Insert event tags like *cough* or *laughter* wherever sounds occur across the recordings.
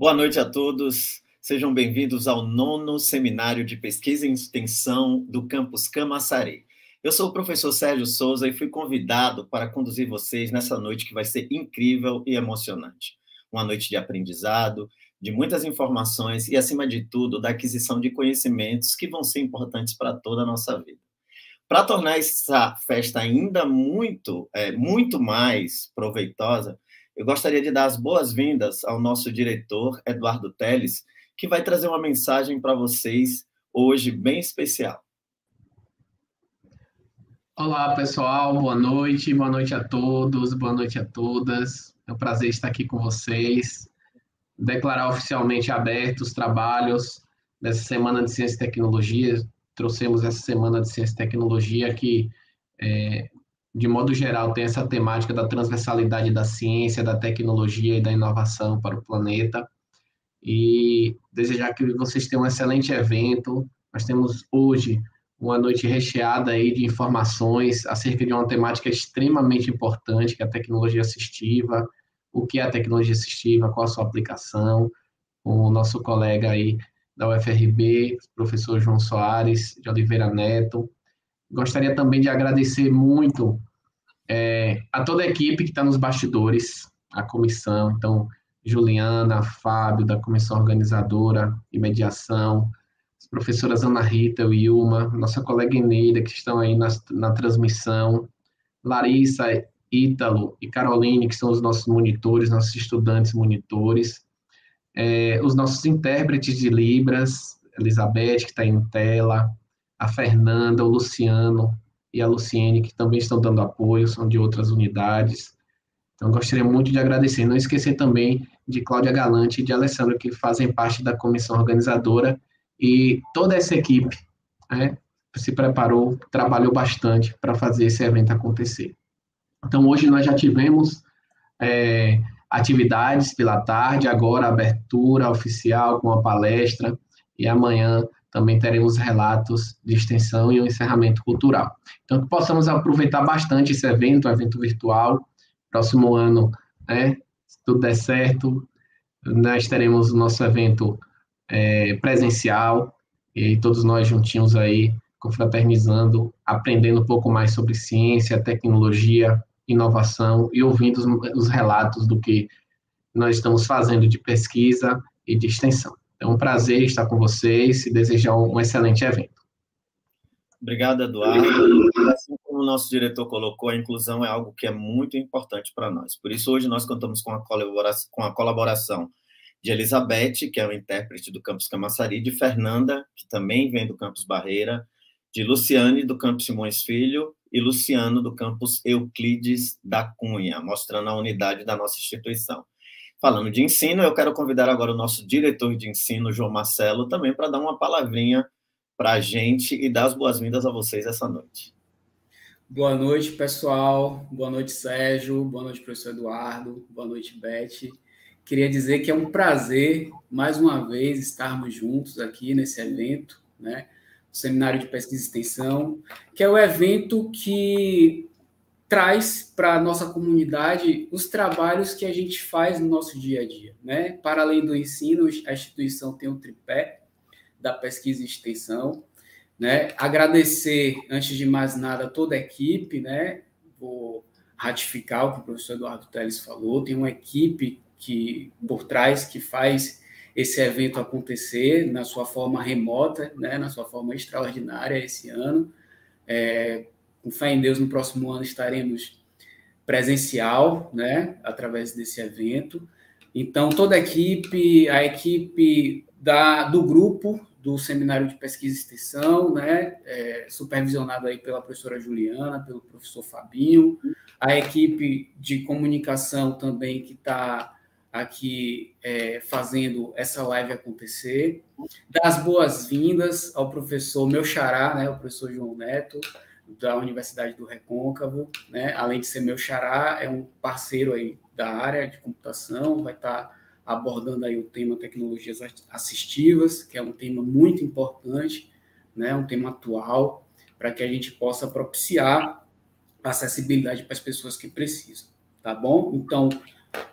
Boa noite a todos. Sejam bem-vindos ao nono seminário de pesquisa e extensão do campus Camaçari. Eu sou o professor Sérgio Souza e fui convidado para conduzir vocês nessa noite que vai ser incrível e emocionante. Uma noite de aprendizado, de muitas informações e, acima de tudo, da aquisição de conhecimentos que vão ser importantes para toda a nossa vida. Para tornar essa festa ainda muito, é, muito mais proveitosa, eu gostaria de dar as boas-vindas ao nosso diretor, Eduardo Teles, que vai trazer uma mensagem para vocês hoje bem especial. Olá, pessoal, boa noite, boa noite a todos, boa noite a todas. É um prazer estar aqui com vocês. Declarar oficialmente abertos os trabalhos dessa Semana de Ciência e Tecnologia. Trouxemos essa Semana de Ciência e Tecnologia que é, de modo geral, tem essa temática da transversalidade da ciência, da tecnologia e da inovação para o planeta. E desejar que vocês tenham um excelente evento. Nós temos hoje uma noite recheada aí de informações acerca de uma temática extremamente importante, que é a tecnologia assistiva. O que é a tecnologia assistiva? Qual a sua aplicação? Com o nosso colega aí da UFRB, professor João Soares de Oliveira Neto, Gostaria também de agradecer muito é, a toda a equipe que está nos bastidores, a comissão, então, Juliana, Fábio, da comissão organizadora e mediação, as professoras Ana Rita e Ilma, nossa colega Eneida, que estão aí na, na transmissão, Larissa, Ítalo e Caroline, que são os nossos monitores, nossos estudantes monitores, é, os nossos intérpretes de Libras, Elizabeth, que está em tela, a Fernanda, o Luciano e a Luciene, que também estão dando apoio, são de outras unidades. Então, gostaria muito de agradecer. Não esquecer também de Cláudia Galante e de Alessandro, que fazem parte da comissão organizadora, e toda essa equipe né, se preparou, trabalhou bastante para fazer esse evento acontecer. Então, hoje nós já tivemos é, atividades pela tarde, agora abertura oficial com a palestra, e amanhã também teremos relatos de extensão e um encerramento cultural. Então, que possamos aproveitar bastante esse evento, um evento virtual. Próximo ano, né, se tudo der certo, nós teremos o nosso evento é, presencial e todos nós juntinhos aí, confraternizando, aprendendo um pouco mais sobre ciência, tecnologia, inovação e ouvindo os, os relatos do que nós estamos fazendo de pesquisa e de extensão. É um prazer estar com vocês e desejar um excelente evento. Obrigado, Eduardo. Assim como o nosso diretor colocou, a inclusão é algo que é muito importante para nós. Por isso, hoje nós contamos com a colaboração, com a colaboração de Elizabeth, que é o intérprete do Campus Camaçari, de Fernanda, que também vem do Campus Barreira, de Luciane, do Campus Simões Filho, e Luciano, do Campus Euclides da Cunha, mostrando a unidade da nossa instituição. Falando de ensino, eu quero convidar agora o nosso diretor de ensino, João Marcelo, também para dar uma palavrinha para a gente e dar as boas-vindas a vocês essa noite. Boa noite, pessoal. Boa noite, Sérgio. Boa noite, professor Eduardo. Boa noite, Beth. Queria dizer que é um prazer, mais uma vez, estarmos juntos aqui nesse evento, né? O Seminário de Pesquisa e Extensão, que é o evento que traz para a nossa comunidade os trabalhos que a gente faz no nosso dia a dia. Né? Para além do ensino, a instituição tem o um tripé da pesquisa e extensão. Né? Agradecer, antes de mais nada, toda a equipe. Né? Vou ratificar o que o professor Eduardo Teles falou. Tem uma equipe que por trás que faz esse evento acontecer na sua forma remota, né? na sua forma extraordinária esse ano. É, com fé em Deus, no próximo ano estaremos presencial, né, através desse evento. Então, toda a equipe, a equipe da, do grupo do Seminário de Pesquisa e Extensão, né, é, supervisionado aí pela professora Juliana, pelo professor Fabinho, a equipe de comunicação também que está aqui é, fazendo essa live acontecer. Das boas-vindas ao professor meu xará, né, o professor João Neto, da Universidade do Recôncavo, né? além de ser meu xará, é um parceiro aí da área de computação, vai estar tá abordando aí o tema tecnologias assistivas, que é um tema muito importante, né? um tema atual, para que a gente possa propiciar acessibilidade para as pessoas que precisam, tá bom? Então,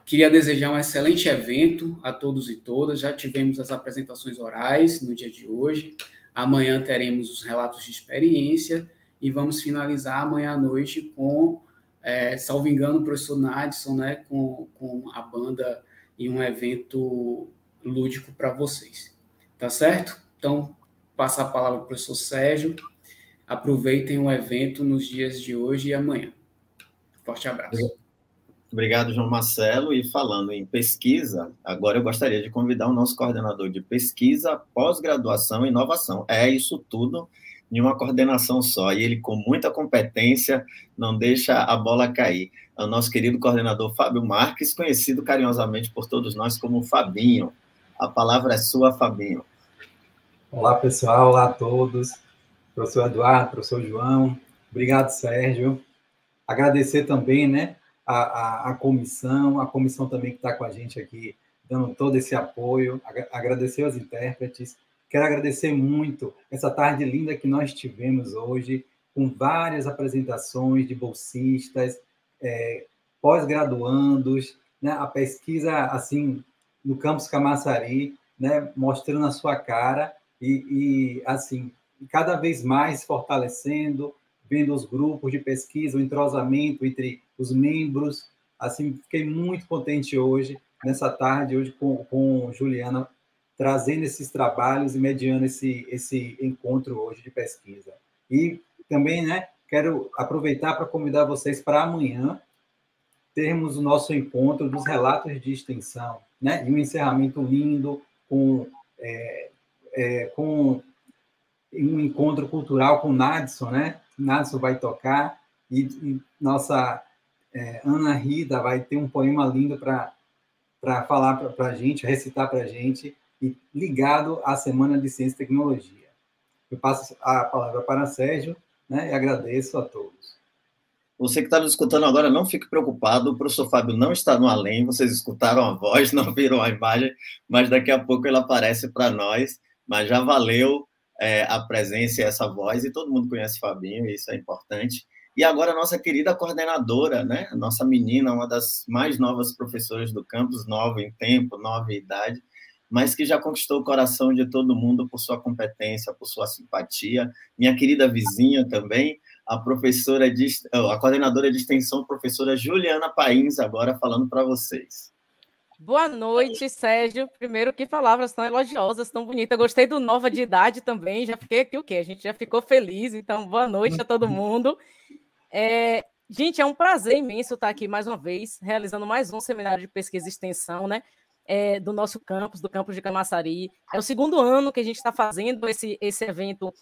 queria desejar um excelente evento a todos e todas, já tivemos as apresentações orais no dia de hoje, amanhã teremos os relatos de experiência, e vamos finalizar amanhã à noite com, é, salvo engano, o professor Nadson, né, com, com a banda e um evento lúdico para vocês. Tá certo? Então, passar a palavra para o professor Sérgio. Aproveitem o evento nos dias de hoje e amanhã. Forte abraço. Obrigado, João Marcelo. E falando em pesquisa, agora eu gostaria de convidar o nosso coordenador de pesquisa, pós-graduação e inovação. É isso tudo de uma coordenação só. E ele, com muita competência, não deixa a bola cair. É o nosso querido coordenador Fábio Marques, conhecido carinhosamente por todos nós como Fabinho. A palavra é sua, Fabinho. Olá, pessoal. Olá a todos. Professor Eduardo, professor João. Obrigado, Sérgio. Agradecer também, né, a, a, a comissão, a comissão também que está com a gente aqui, dando todo esse apoio. Agradecer aos intérpretes, Quero agradecer muito essa tarde linda que nós tivemos hoje, com várias apresentações de bolsistas, é, pós-graduandos, né? a pesquisa assim no campus Camaçari, né? mostrando a sua cara e, e assim cada vez mais fortalecendo, vendo os grupos de pesquisa, o entrosamento entre os membros. Assim, fiquei muito contente hoje, nessa tarde, hoje com, com Juliana trazendo esses trabalhos e mediando esse, esse encontro hoje de pesquisa. E também, né, quero aproveitar para convidar vocês para amanhã termos o nosso encontro dos relatos de extensão, né, e um encerramento lindo com, é, é, com um encontro cultural com Nadson, né, Nadson vai tocar e, e nossa é, Ana Rida vai ter um poema lindo para falar para a gente, recitar para a gente, e ligado à Semana de Ciência e Tecnologia. Eu passo a palavra para Sérgio né, e agradeço a todos. Você que está nos escutando agora, não fique preocupado, o professor Fábio não está no além, vocês escutaram a voz, *laughs* não viram a imagem, mas daqui a pouco ele aparece para nós, mas já valeu é, a presença e essa voz, e todo mundo conhece o Fabinho, isso é importante. E agora a nossa querida coordenadora, né? nossa menina, uma das mais novas professoras do campus, nova em tempo, nova em idade, mas que já conquistou o coração de todo mundo por sua competência, por sua simpatia. Minha querida vizinha também, a professora de, a coordenadora de extensão, professora Juliana Pains, agora falando para vocês. Boa noite, Sérgio. Primeiro, que palavras tão elogiosas, tão bonitas. Gostei do Nova de Idade também. Já fiquei aqui o quê? A gente já ficou feliz. Então, boa noite a todo mundo. É, gente, é um prazer imenso estar aqui mais uma vez, realizando mais um seminário de pesquisa e extensão, né? é, do nosso campus, do campus de Camaçari. É o segundo ano que a gente está fazendo esse, esse evento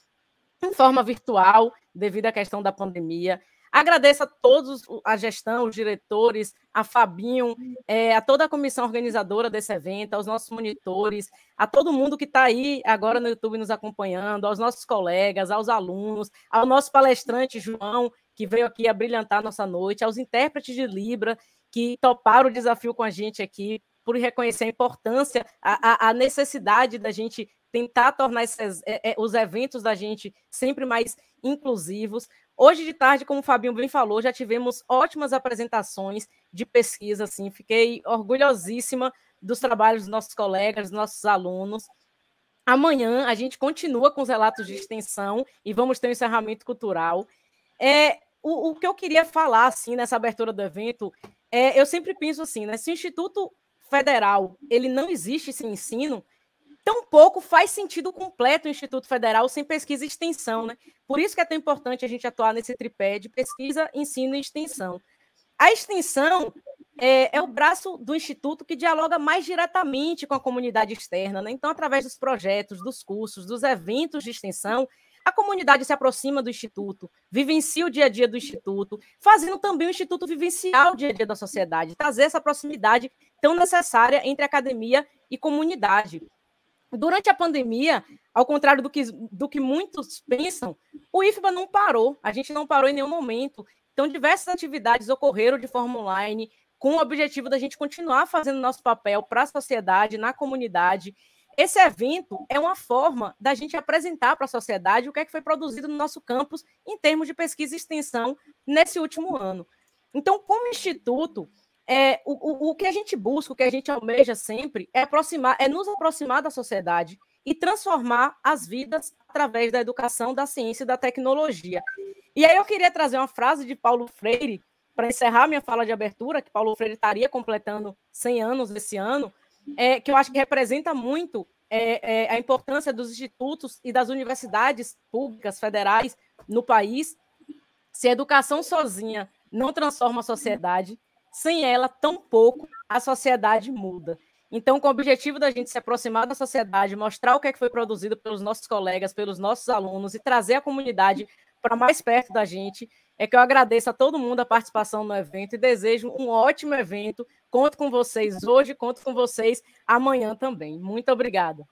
em forma virtual, devido à questão da pandemia. Agradeço a todos, a gestão, os diretores, a Fabinho, é, a toda a comissão organizadora desse evento, aos nossos monitores, a todo mundo que está aí agora no YouTube nos acompanhando, aos nossos colegas, aos alunos, ao nosso palestrante João, que veio aqui a brilhantar a nossa noite, aos intérpretes de Libra, que toparam o desafio com a gente aqui por reconhecer a importância, a, a necessidade da gente tentar tornar esses, é, é, os eventos da gente sempre mais inclusivos. Hoje de tarde, como o Fabinho bem falou, já tivemos ótimas apresentações de pesquisa, assim, fiquei orgulhosíssima dos trabalhos dos nossos colegas, dos nossos alunos. Amanhã a gente continua com os relatos de extensão e vamos ter um encerramento cultural. É, o, o que eu queria falar, assim, nessa abertura do evento, é, eu sempre penso assim, né? Se o Instituto Federal ele não existe esse ensino, tampouco faz sentido completo o Instituto Federal sem pesquisa e extensão, né? Por isso que é tão importante a gente atuar nesse tripé de pesquisa, ensino e extensão. A extensão é, é, o braço do Instituto que dialoga mais diretamente com a comunidade externa, né? Então, através dos projetos, dos cursos, dos eventos de extensão, a comunidade se aproxima do Instituto, vivencia o dia a dia do Instituto, fazendo também o Instituto vivenciar o dia a dia da sociedade, trazer essa proximidade tão necessária entre academia e comunidade. Durante a pandemia, ao contrário do que, do que muitos pensam, o IFBA não parou, a gente não parou em nenhum momento. Então, diversas atividades ocorreram de forma online, com o objetivo da gente continuar fazendo nosso papel para a sociedade, na comunidade, esse evento é uma forma da gente apresentar para a sociedade o que é que foi produzido no nosso campus em termos de pesquisa e extensão nesse último ano. Então, como instituto, é, o, o, o que a gente busca, o que a gente almeja sempre é aproximar, é nos aproximar da sociedade e transformar as vidas através da educação, da ciência e da tecnologia. E aí eu queria trazer uma frase de Paulo Freire para encerrar minha fala de abertura, que Paulo Freire estaria completando 100 anos esse ano, é, que eu acho que representa muito é, é, a importância dos institutos e das universidades públicas federais no país. Se a educação sozinha não transforma a sociedade, sem ela, tampouco a sociedade muda. Então, com o objetivo da gente se aproximar da sociedade, mostrar o que, é que foi produzido pelos nossos colegas, pelos nossos alunos e trazer a comunidade para mais perto da gente, é que eu agradeço a todo mundo a participação no evento e desejo um ótimo evento. Conto com vocês hoje, conto com vocês amanhã também. Muito obrigada.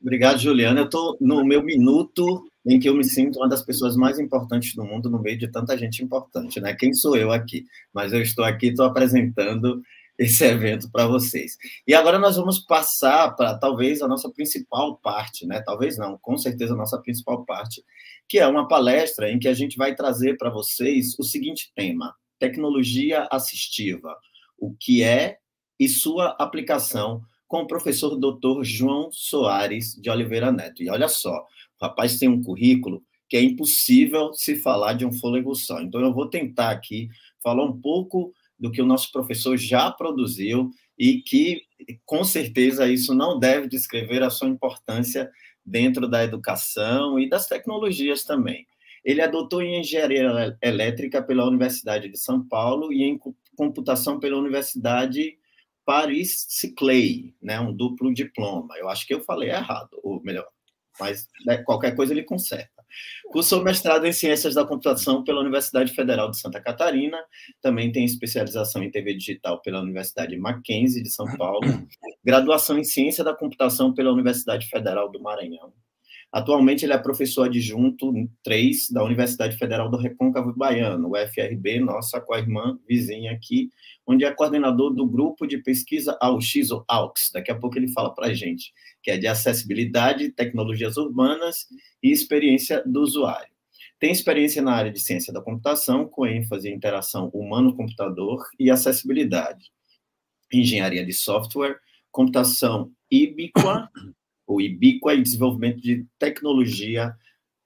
Obrigado, Juliana. Eu estou no meu minuto em que eu me sinto uma das pessoas mais importantes do mundo no meio de tanta gente importante, né? Quem sou eu aqui? Mas eu estou aqui, estou apresentando esse evento para vocês. E agora nós vamos passar para talvez a nossa principal parte, né? Talvez não, com certeza a nossa principal parte, que é uma palestra em que a gente vai trazer para vocês o seguinte tema: tecnologia assistiva, o que é e sua aplicação com o professor Dr. João Soares de Oliveira Neto. E olha só, o rapaz tem um currículo que é impossível se falar de um fôlego só. Então eu vou tentar aqui falar um pouco do que o nosso professor já produziu e que, com certeza, isso não deve descrever a sua importância dentro da educação e das tecnologias também. Ele é doutor em engenharia elétrica pela Universidade de São Paulo e em computação pela Universidade paris Ciclay, né, um duplo diploma. Eu acho que eu falei errado, ou melhor, mas né, qualquer coisa ele conserta. Cursou mestrado em Ciências da Computação pela Universidade Federal de Santa Catarina, também tem especialização em TV Digital pela Universidade Mackenzie de São Paulo, graduação em Ciência da Computação pela Universidade Federal do Maranhão, Atualmente ele é professor adjunto 3 da Universidade Federal do Recôncavo Baiano, UFRB, nossa co-irmã vizinha aqui, onde é coordenador do grupo de pesquisa AUX, ou AUX, daqui a pouco ele fala para a gente, que é de acessibilidade, tecnologias urbanas e experiência do usuário. Tem experiência na área de ciência da computação, com ênfase em interação humano-computador e acessibilidade, engenharia de software, computação híbrida o IBIQUA e desenvolvimento de tecnologia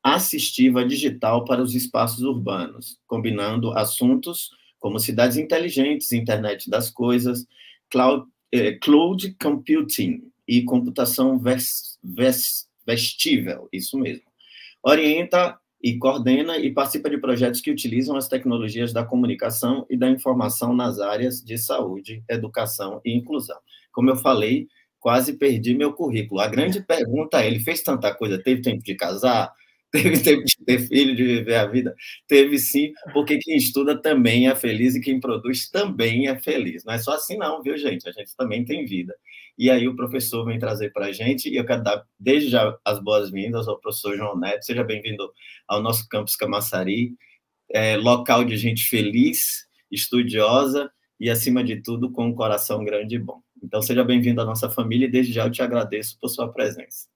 assistiva digital para os espaços urbanos, combinando assuntos como cidades inteligentes, internet das coisas, cloud, eh, cloud computing e computação vestível, isso mesmo. Orienta e coordena e participa de projetos que utilizam as tecnologias da comunicação e da informação nas áreas de saúde, educação e inclusão. Como eu falei, quase perdi meu currículo. A grande pergunta é: ele fez tanta coisa, teve tempo de casar, *laughs* teve tempo de ter filho, de viver a vida? Teve sim, porque quem estuda também é feliz e quem produz também é feliz. Não é só assim, não, viu, gente? A gente também tem vida. E aí o professor vem trazer para a gente, e eu quero dar desde já as boas-vindas ao professor João Neto. Seja bem-vindo ao nosso campus Camaçari, é, local de gente feliz, estudiosa e, acima de tudo, com um coração grande e bom. Então, seja bem-vindo à nossa família e desde já eu te agradeço por sua presença.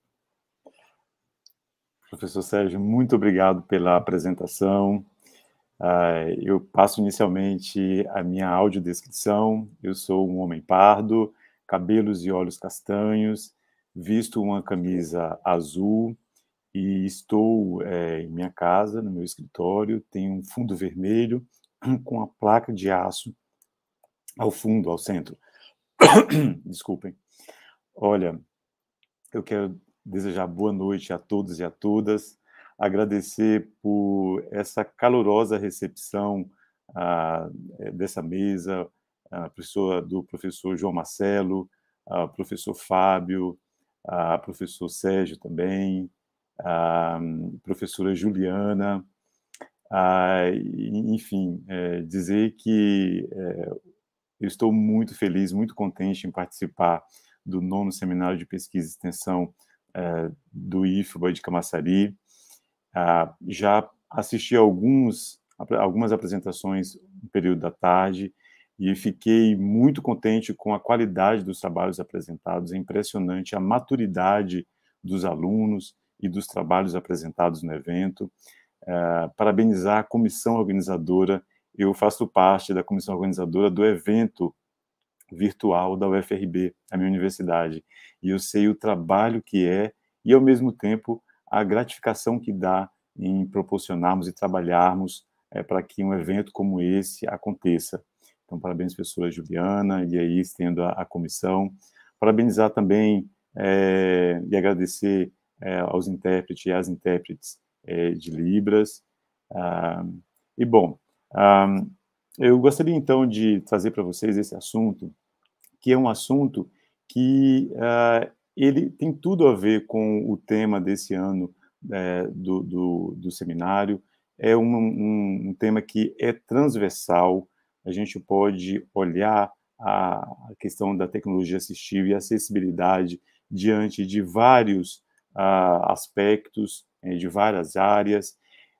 Professor Sérgio, muito obrigado pela apresentação. Ah, eu passo inicialmente a minha audiodescrição. Eu sou um homem pardo, cabelos e olhos castanhos, visto uma camisa azul e estou é, em minha casa, no meu escritório. Tem um fundo vermelho *clears throat* com a placa de aço ao fundo, ao centro. *coughs* Desculpem. Olha, eu quero desejar boa noite a todos e a todas, agradecer por essa calorosa recepção ah, eh, dessa mesa, a pessoa do professor João Marcelo, a professor Fábio, a professor Sérgio também, a professora Juliana, a, ah, enfim, é, dizer que é, eu estou muito feliz, muito contente em participar do nono seminário de pesquisa e extensão uh, do IFBA de Camaçari. Uh, já assisti alguns, algumas apresentações no período da tarde e fiquei muito contente com a qualidade dos trabalhos apresentados. É impressionante a maturidade dos alunos e dos trabalhos apresentados no evento. Uh, parabenizar a comissão organizadora eu faço parte da comissão organizadora do evento virtual da UFRB, a minha universidade, e eu sei o trabalho que é e, ao mesmo tempo, a gratificação que dá em proporcionarmos e trabalharmos é, para que um evento como esse aconteça. Então, parabéns, professora Juliana, e aí estendo a, a comissão. Parabenizar também é, e agradecer é, aos intérpretes e às intérpretes de Libras. Ah, e, bom, um, eu gostaria então de trazer para vocês esse assunto, que é um assunto que uh, ele tem tudo a ver com o tema desse ano é, do, do, do, seminário. É um, um, um, tema que é transversal, a gente pode olhar a, questão da tecnologia assistiva e acessibilidade diante de vários uh, aspectos, eh, de várias áreas,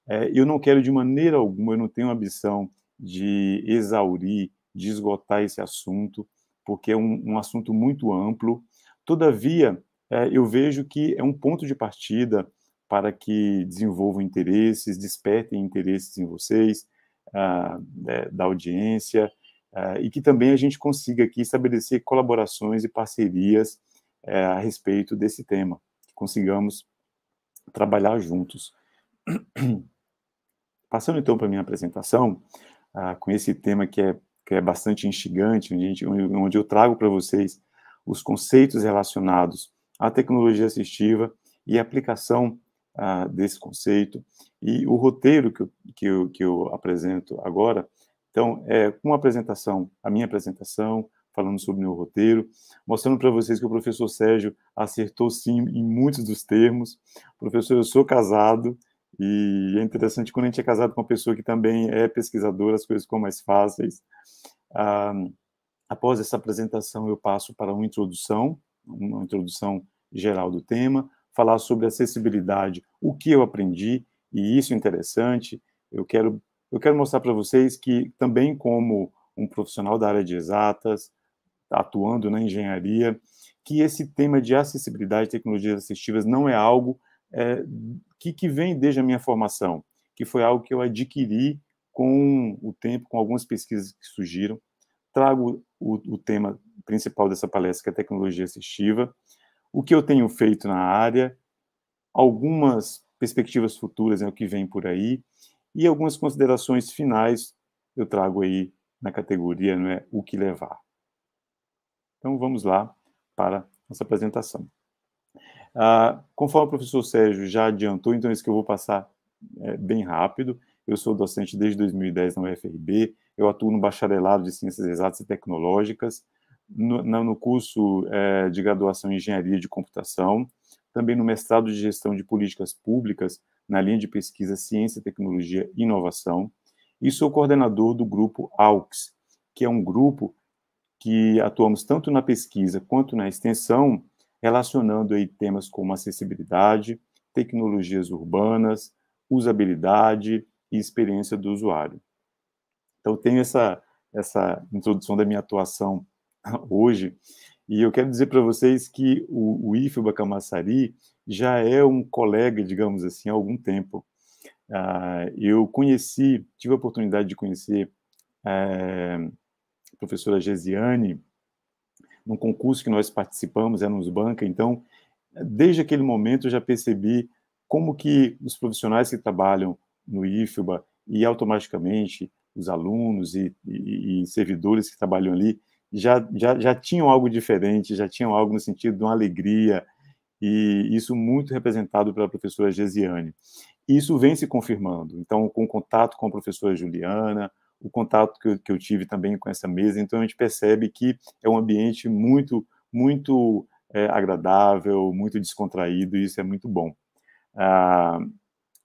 é, eu não quero de maneira alguma, eu não tenho ambição de exaurir, de esgotar esse assunto, porque é um, um assunto muito amplo. Todavia, é, eu vejo que é um ponto de partida para que desenvolvam interesses, despertem interesses em vocês, ah, é, da audiência, ah, e que também a gente consiga aqui estabelecer colaborações e parcerias é, a respeito desse tema, que consigamos trabalhar juntos. *clears throat* Passando então para minha apresentação, ah, com esse tema que é, que é bastante instigante, onde, gente, onde eu trago para vocês os conceitos relacionados à tecnologia assistiva e a aplicação ah, desse conceito. E o roteiro que eu, que eu, que eu apresento agora, então, é uma apresentação, a minha apresentação, falando sobre o meu roteiro, mostrando para vocês que o professor Sérgio acertou sim em muitos dos termos. Professor, eu sou casado, e é interessante quando a gente é casado com uma pessoa que também é pesquisadora, as coisas ficam mais fáceis. Ah, após essa apresentação, eu passo para uma introdução, uma introdução geral do tema, falar sobre acessibilidade, o que eu aprendi, e isso é interessante. Eu quero, eu quero mostrar para vocês que, também como um profissional da área de exatas, atuando na engenharia, que esse tema de acessibilidade e tecnologias assistivas não é algo é, que, que vem desde a minha formação, que foi algo que eu adquiri com o tempo, com algumas pesquisas que surgiram. Trago o, o tema principal dessa palestra, que é tecnologia assistiva, o que eu tenho feito na área, algumas perspectivas futuras, é né, o que vem por aí, e algumas considerações finais eu trago aí na categoria, não é, o que levar. Então vamos lá para nossa apresentação. Ah, conforme o professor Sérgio já adiantou, então é isso que eu vou passar é, bem rápido. Eu sou docente desde 2010 na UFRB, eu atuo no bacharelado de Ciências Exatas e Tecnológicas, no, no curso é, de graduação em Engenharia de Computação, também no mestrado de Gestão de Políticas Públicas na linha de pesquisa Ciência, Tecnologia e Inovação, e sou coordenador do grupo AUX, que é um grupo que atuamos tanto na pesquisa quanto na extensão, relacionando aí temas como acessibilidade, tecnologias urbanas, usabilidade e experiência do usuário. Então, tenho essa, essa introdução da minha atuação *laughs* hoje, e eu quero dizer para vocês que o, o IFE Bacamaçari já é um colega, digamos assim, há algum tempo. Uh, eu conheci, tive a oportunidade de conhecer eh, a professora Gesiane, num concurso que nós participamos, é nos banca, então, desde aquele momento eu já percebi como que os profissionais que trabalham no IFBA e automaticamente os alunos e, e, e servidores que trabalham ali já, já, já tinham algo diferente, já tinham algo no sentido de uma alegria, e isso muito representado pela professora Gesiane. Isso vem se confirmando. Então, com contato com a professora Juliana, o contato que eu, que eu tive também com essa mesa. Então a gente percebe que é um ambiente muito, muito é, agradável, muito descontraído, e isso é muito bom. Ah,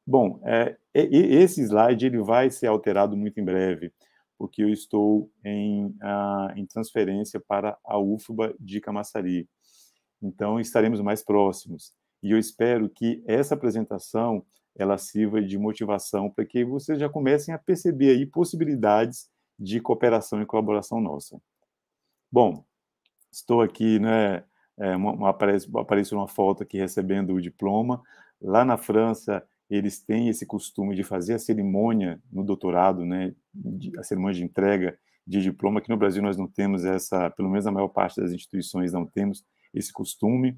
bom, é, esse slide ele vai ser alterado muito em breve, porque eu estou em, ah, em transferência para a UFBA de Camaçari. Então estaremos mais próximos. E eu espero que essa apresentação ela sirva de motivação para que vocês já comecem a perceber aí possibilidades de cooperação e colaboração nossa. Bom, estou aqui, né, é, uma, uma, aparece, uma foto aqui recebendo o diploma. Lá na França, eles têm esse costume de fazer a cerimônia no doutorado, né, a cerimônia de entrega de diploma. Aqui no Brasil nós não temos essa, pelo menos a maior parte das instituições não temos esse costume.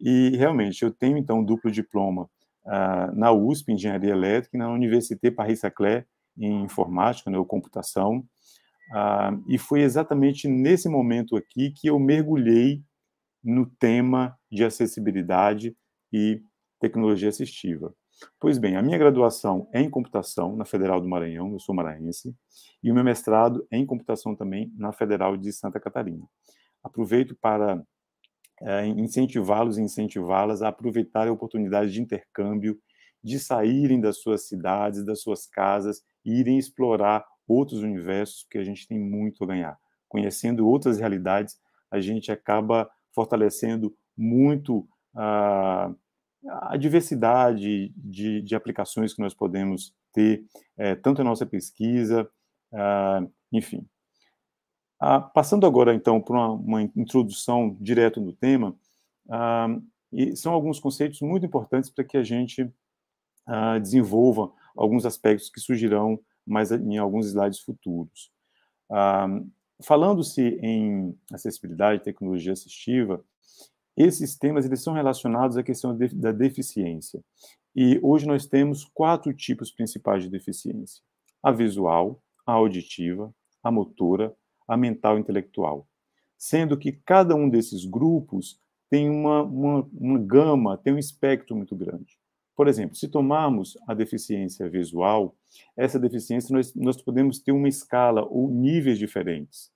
E realmente eu tenho então um duplo diploma na USP, Engenharia Elétrica, e na Université Paris-Saclay, em Informática, né, ou Computação. e foi exatamente nesse momento aqui que eu mergulhei no tema de acessibilidade e tecnologia assistiva. Pois bem, a minha graduação é em computação na Federal do Maranhão, eu sou maranhense, e o meu mestrado é em computação também na Federal de Santa Catarina. Aproveito para é, incentivá-los e incentivá-las a aproveitar a oportunidade de intercâmbio, de saírem das suas cidades, das suas casas e irem explorar outros universos, que a gente tem muito a ganhar. Conhecendo outras realidades, a gente acaba fortalecendo muito a, ah, a diversidade de, de, aplicações que nós podemos ter, é, tanto na nossa pesquisa, ah, enfim. Ah, passando agora, então, para uma, uma, introdução direto no tema, ah, são alguns conceitos muito importantes para que a gente ah, desenvolva alguns aspectos que surgirão mais em alguns slides futuros. Ah, falando-se em acessibilidade, tecnologia assistiva, esses temas eles são relacionados à questão da deficiência. E hoje nós temos quatro tipos principais de deficiência: a visual, a auditiva, a motora a mental e intelectual, sendo que cada um desses grupos tem uma, uma, uma gama, tem um espectro muito grande. Por exemplo, se tomarmos a deficiência visual, essa deficiência nós, nós podemos ter uma escala ou níveis diferentes.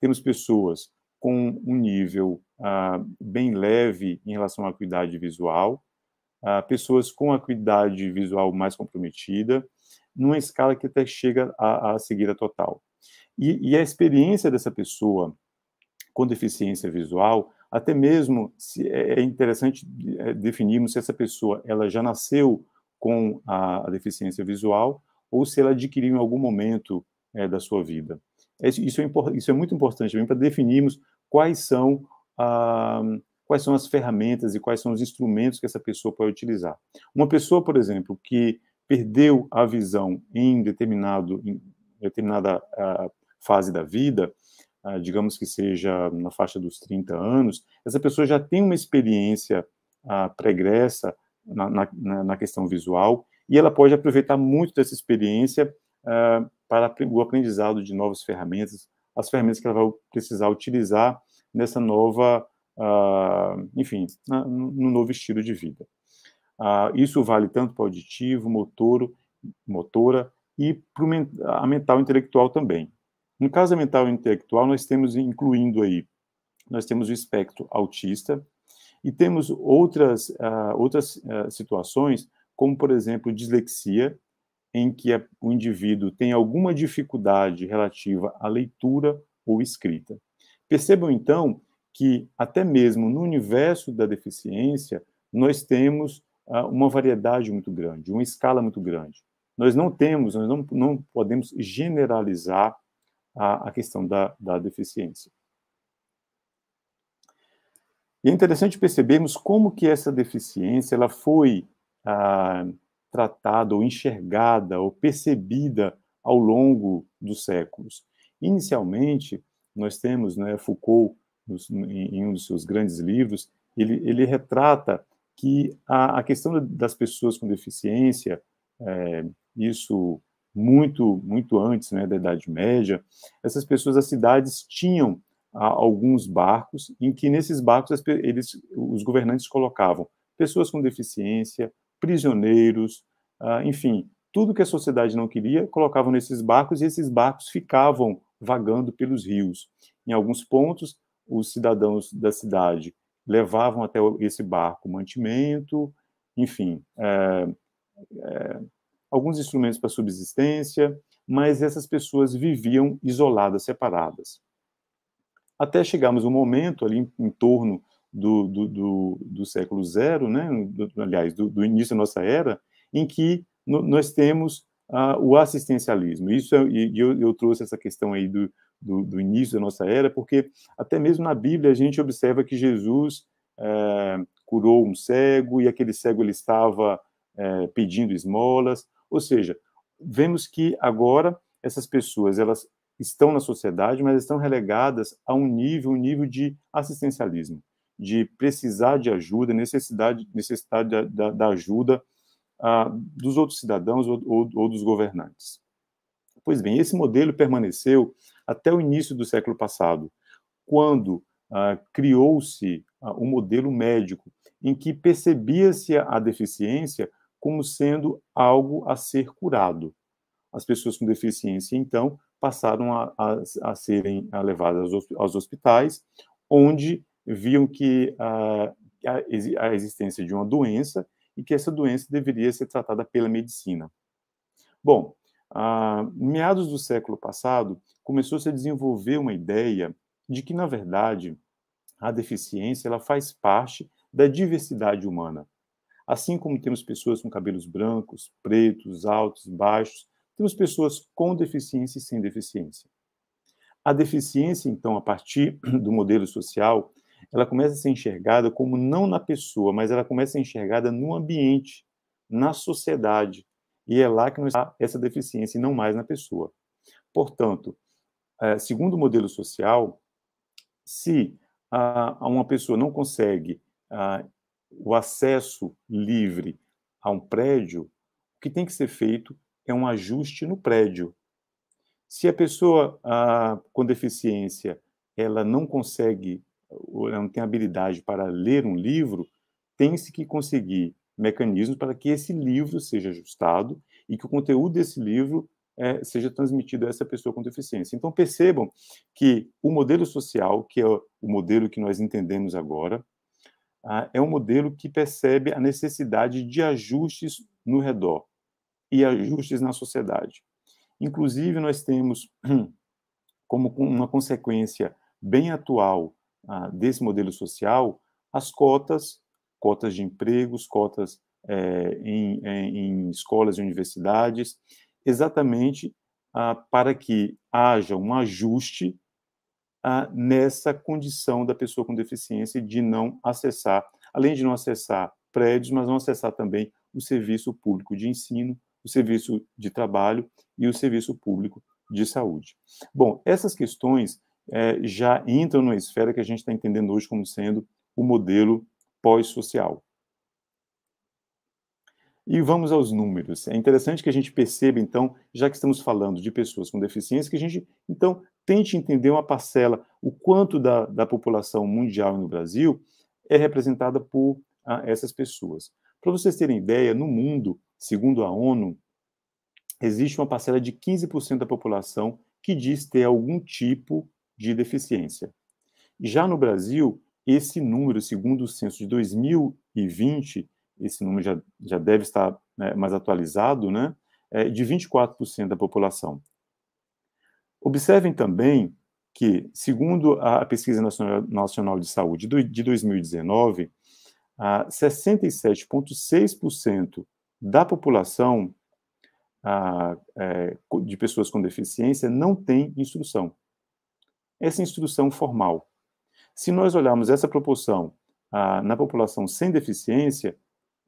Temos pessoas com um nível ah, bem leve em relação à acuidade visual, ah, pessoas com acuidade visual mais comprometida, numa escala que até chega a, a seguida total. E, e a experiência dessa pessoa com deficiência visual, até mesmo se é, é interessante é, definirmos se essa pessoa ela já nasceu com a, a deficiência visual ou se ela adquiriu em algum momento é, da sua vida. É, isso é, isso é muito importante também para definirmos quais são, ah, quais são as ferramentas e quais são os instrumentos que essa pessoa pode utilizar. Uma pessoa, por exemplo, que perdeu a visão em determinado, em determinada ah, fase da vida, ah, digamos que seja na faixa dos 30 anos, essa pessoa já tem uma experiência ah, pregressa na, na, na questão visual e ela pode aproveitar muito dessa experiência para o aprendizado de novas ferramentas, as ferramentas que ela vai precisar utilizar nessa nova, enfim, no novo estilo de vida. isso vale tanto para auditivo, motoro, motora, e a mental intelectual também. No caso da mental intelectual, nós temos, incluindo aí, nós temos o espectro autista e temos outras, uh, outras uh, situações, como, por exemplo, dislexia, em que o indivíduo tem alguma dificuldade relativa à leitura ou escrita. Percebam, então, que até mesmo no universo da deficiência, nós temos uh, uma variedade muito grande, uma escala muito grande. Nós não temos, nós não, não podemos generalizar a, a questão da, da deficiência. E é interessante percebermos como que essa deficiência ela foi ah, tratada ou enxergada ou percebida ao longo dos séculos. Inicialmente, nós temos né, Foucault, nos, em, em, um dos seus grandes livros, ele, ele retrata que a, a questão das pessoas com deficiência, é, isso muito muito antes né, da Idade Média, essas pessoas, as cidades tinham ah, alguns barcos em que nesses barcos eles, os governantes colocavam pessoas com deficiência, prisioneiros, ah, enfim, tudo que a sociedade não queria colocavam nesses barcos e esses barcos ficavam vagando pelos rios. Em alguns pontos, os cidadãos da cidade levavam até esse barco mantimento, enfim, é, alguns instrumentos para subsistência, mas essas pessoas viviam isoladas, separadas. Até chegarmos um momento ali em, em torno do, do, do, do, século zero, né? Do, aliás, do, início da nossa era, em que no, nós temos ah, o assistencialismo. Isso é, e eu, eu, trouxe essa questão aí do, do, início da nossa era, porque até mesmo na Bíblia a gente observa que Jesus é, curou um cego e aquele cego ele estava é, pedindo esmolas. Ou seja, vemos que agora essas pessoas elas estão na sociedade, mas estão relegadas a um nível, um nível de assistencialismo, de precisar de ajuda, necessidade, necessidade da, da, da ajuda ah, dos outros cidadãos ou, ou, ou dos governantes. Pois bem, esse modelo permaneceu até o início do século passado, quando ah, criou-se o ah, um modelo médico, em que percebia-se a deficiência como sendo algo a ser curado. As pessoas com deficiência, então, passaram a, a, a serem levadas aos, aos, hospitais, onde viam que ah, a, a existência de uma doença e que essa doença deveria ser tratada pela medicina. Bom, a ah, meados do século passado, começou-se a desenvolver uma ideia de que, na verdade, a deficiência ela faz parte da diversidade humana. Assim como temos pessoas com cabelos brancos, pretos, altos, baixos, temos pessoas com deficiência e sem deficiência. A deficiência, então, a partir *clears throat* do modelo social, ela começa a ser enxergada como não na pessoa, mas ela começa a ser enxergada no ambiente, na sociedade. E é lá que nós está essa deficiência e não mais na pessoa. Portanto, eh, segundo o modelo social, se ah, uma pessoa não consegue ah, o acesso livre a um prédio, o que tem que ser feito é um ajuste no prédio. Se a pessoa ah, com deficiência ela não consegue, ela não tem habilidade para ler um livro, tem-se que conseguir mecanismos para que esse livro seja ajustado e que o conteúdo desse livro é, seja transmitido a essa pessoa com deficiência. Então percebam que o modelo social, que é o modelo que nós entendemos agora, Tá? é um modelo que percebe a necessidade de ajustes no redor e ajustes na sociedade. Inclusive, nós temos *clears throat* como uma consequência bem atual ah, desse modelo social as cotas, cotas de empregos, cotas eh, em, eh, em, escolas e universidades, exatamente ah, para que haja um ajuste ah, nessa condição da pessoa com deficiência de não acessar, além de não acessar prédios, mas não acessar também o serviço público de ensino, o serviço de trabalho e o serviço público de saúde. Bom, essas questões é, já entram na esfera que a gente está entendendo hoje como sendo o modelo pós-social. E vamos aos números. É interessante que a gente perceba, então, já que estamos falando de pessoas com deficiência, que a gente, então, tente entender uma parcela, o quanto da, da população mundial no Brasil é representada por ah, essas pessoas. Para vocês terem ideia, no mundo, segundo a ONU, existe uma parcela de 15% da população que diz ter algum tipo de deficiência. Já no Brasil, esse número, segundo o censo de 2020, esse número já, já deve estar né, mais atualizado, né, é de 24% da população. Observem também que, segundo a Pesquisa Nacional de Saúde de 2019, 67,6% da população é, de pessoas com deficiência não tem instrução. Essa é instrução formal. Se nós olharmos essa proporção na população sem deficiência,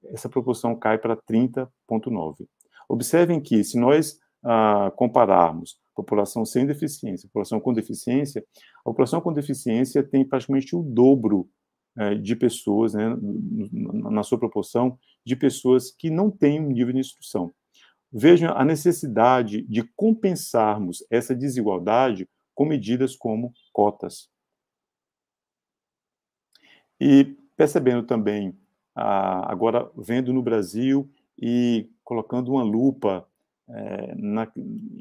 essa proporção cai para 30,9. Observem que, se nós ah, compararmos população sem deficiência, população com deficiência, a população com deficiência tem praticamente o dobro eh, de pessoas, né, na sua proporção, de pessoas que não têm um nível de instrução. Vejam a necessidade de compensarmos essa desigualdade com medidas como cotas. E percebendo também agora vendo no Brasil e colocando uma lupa é, na,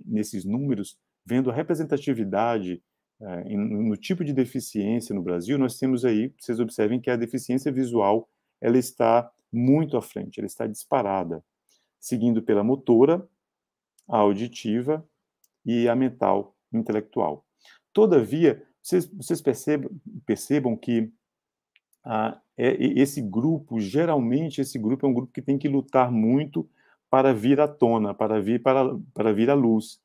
nesses números, vendo a representatividade é, no tipo de deficiência no Brasil, nós temos aí, vocês observem que a deficiência visual ela está muito à frente, ela está disparada, seguindo pela motora, a auditiva e a mental intelectual. Todavia, vocês, vocês percebam, percebam que ah, é, esse grupo, geralmente esse grupo é um grupo que tem que lutar muito para vir à tona, para vir, para, para vir à luz,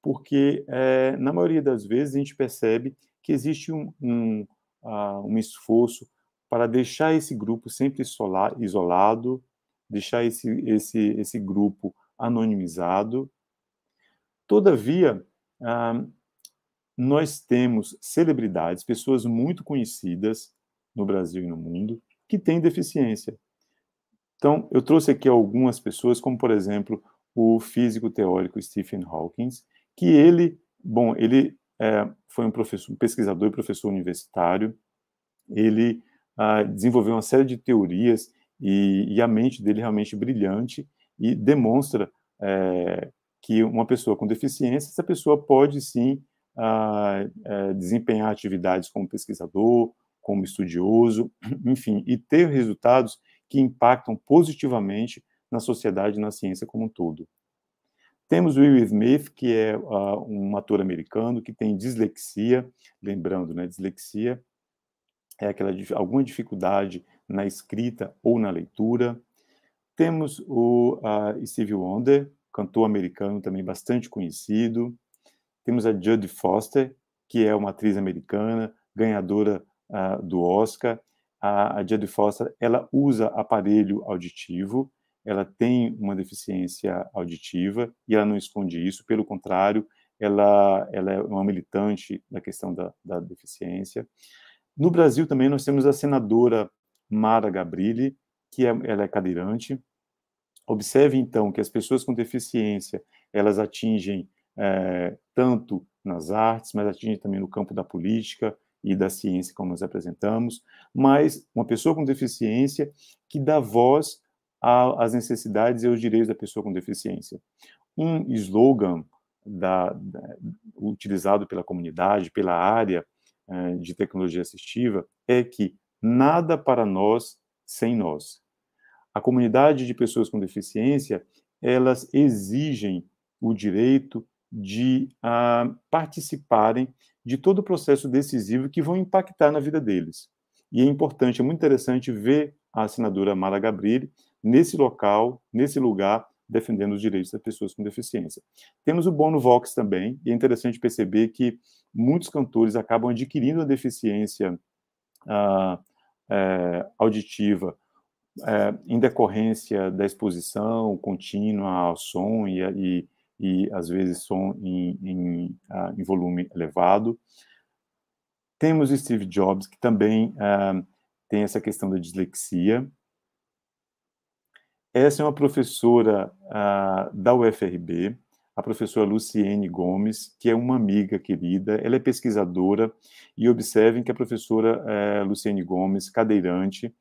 porque é, na maioria das vezes a gente percebe que existe um, um, um esforço para deixar esse grupo sempre solar, isolado, deixar esse, esse, esse grupo anonimizado. Todavia, ah, nós temos celebridades, pessoas muito conhecidas, no Brasil e no mundo que tem deficiência. Então, eu trouxe aqui algumas pessoas, como por exemplo o físico teórico Stephen Hawking, que ele, bom, ele é, foi um, um pesquisador e professor universitário. Ele ah, desenvolveu uma série de teorias e, e, a mente dele é realmente brilhante e demonstra é, que uma pessoa com deficiência, essa pessoa pode sim ah, é, desempenhar atividades como pesquisador, como estudioso, *clears throat* enfim, e ter resultados que impactam positivamente na sociedade e na ciência como um todo. Temos Will Smith, que é uh, um ator americano que tem dislexia, lembrando, né, dislexia é aquela alguma dificuldade na escrita ou na leitura. Temos o uh, Wonder, cantor americano também bastante conhecido. Temos a Judy Foster, que é uma atriz americana, ganhadora uh, do Oscar, a, a Jodie Foster ela usa aparelho auditivo, ela tem uma deficiência auditiva e ela não esconde isso, pelo contrário, ela, ela é uma militante na questão da, da deficiência. No Brasil também nós temos a senadora Mara Gabrilli, que é, ela é cadeirante. Observe então que as pessoas com deficiência elas atingem é, tanto nas artes, mas atingem também no campo da política, e da ciência, como nós apresentamos, mas uma pessoa com deficiência que dá voz às necessidades e aos direitos da pessoa com deficiência. Um slogan da, da, utilizado pela comunidade, pela área eh, de tecnologia assistiva, é que nada para nós sem nós. A comunidade de pessoas com deficiência, elas exigem o direito de ah, participarem de todo o processo decisivo que vão impactar na vida deles. E é importante, é muito interessante ver a assinadora Mara Gabrilli nesse local, nesse lugar, defendendo os direitos das pessoas com deficiência. Temos o Bono Vox também, e é interessante perceber que muitos cantores acabam adquirindo a deficiência ah, é, auditiva é, em decorrência da exposição contínua ao som e, e e às vezes som em, em, ah, em volume elevado. Temos Steve Jobs, que também uh, tem essa questão da dislexia. Essa é uma professora uh, da UFRB, a professora Luciene Gomes, que é uma amiga querida, ela é pesquisadora, e observem que a professora eh, Luciene Gomes, cadeirante,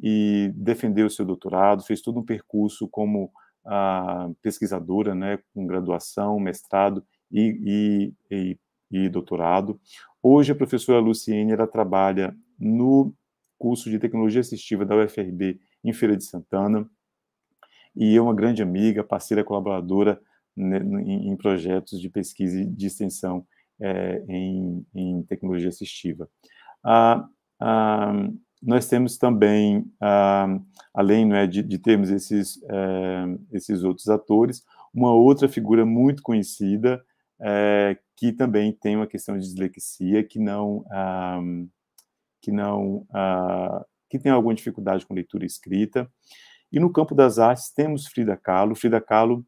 e defendeu seu doutorado, fez todo um percurso como pesquisadora, né, com graduação, mestrado e, e, e, e doutorado. Hoje a professora Luciene ela trabalha no curso de tecnologia assistiva da UFRB em Feira de Santana e é uma grande amiga, parceira colaboradora né, em, em, projetos de pesquisa e de extensão é, em, em, tecnologia assistiva. A, a nós temos também, ah, além né, de, de, termos esses, eh, esses outros atores, uma outra figura muito conhecida eh, que também tem uma questão de dislexia, que não, ah, que não, ah, que tem alguma dificuldade com leitura e escrita. E no campo das artes temos Frida Kahlo. Frida Kahlo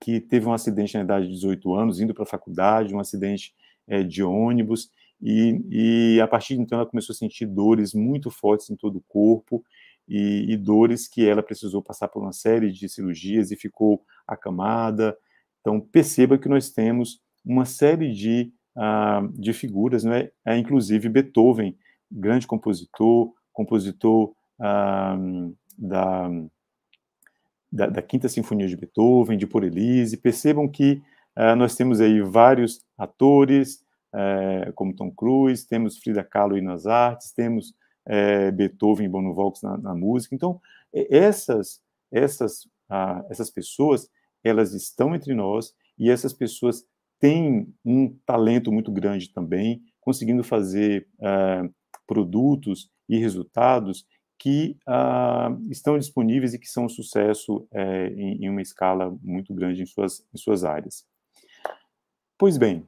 que teve um acidente na idade de 18 anos, indo para a faculdade, um acidente eh, de ônibus, e, e a partir de então ela começou a sentir dores muito fortes em todo o corpo e, e dores que ela precisou passar por uma série de cirurgias e ficou acamada. Então perceba que nós temos uma série de, uh, de figuras, né? É, inclusive Beethoven, grande compositor, compositor uh, da, da, da, Quinta Sinfonia de Beethoven, de Por Elise. Percebam que uh, nós temos aí vários atores, é, como Tom Cruise, temos Frida Kahlo nas artes, temos é, Beethoven e Bonovox na, na música. Então, essas, essas, ah, essas pessoas, elas estão entre nós e essas pessoas têm um talento muito grande também, conseguindo fazer ah, produtos e resultados que ah, estão disponíveis e que são um sucesso eh, em, em, uma escala muito grande em suas, em suas áreas. Pois bem,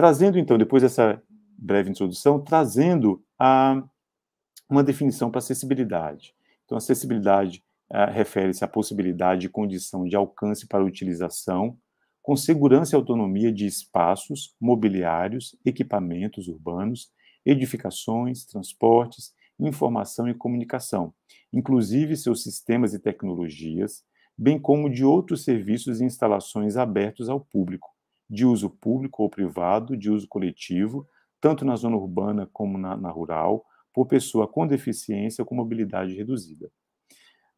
Trazendo, então, depois dessa breve introdução, trazendo a, uma definição para acessibilidade. Então, acessibilidade uh, refere-se à possibilidade e condição de alcance para utilização, com segurança e autonomia de espaços, mobiliários, equipamentos urbanos, edificações, transportes, informação e comunicação, inclusive seus sistemas e tecnologias, bem como de outros serviços e instalações abertos ao público, de uso público ou privado, de uso coletivo, tanto na zona urbana como na, na rural, por pessoa com deficiência ou com mobilidade reduzida.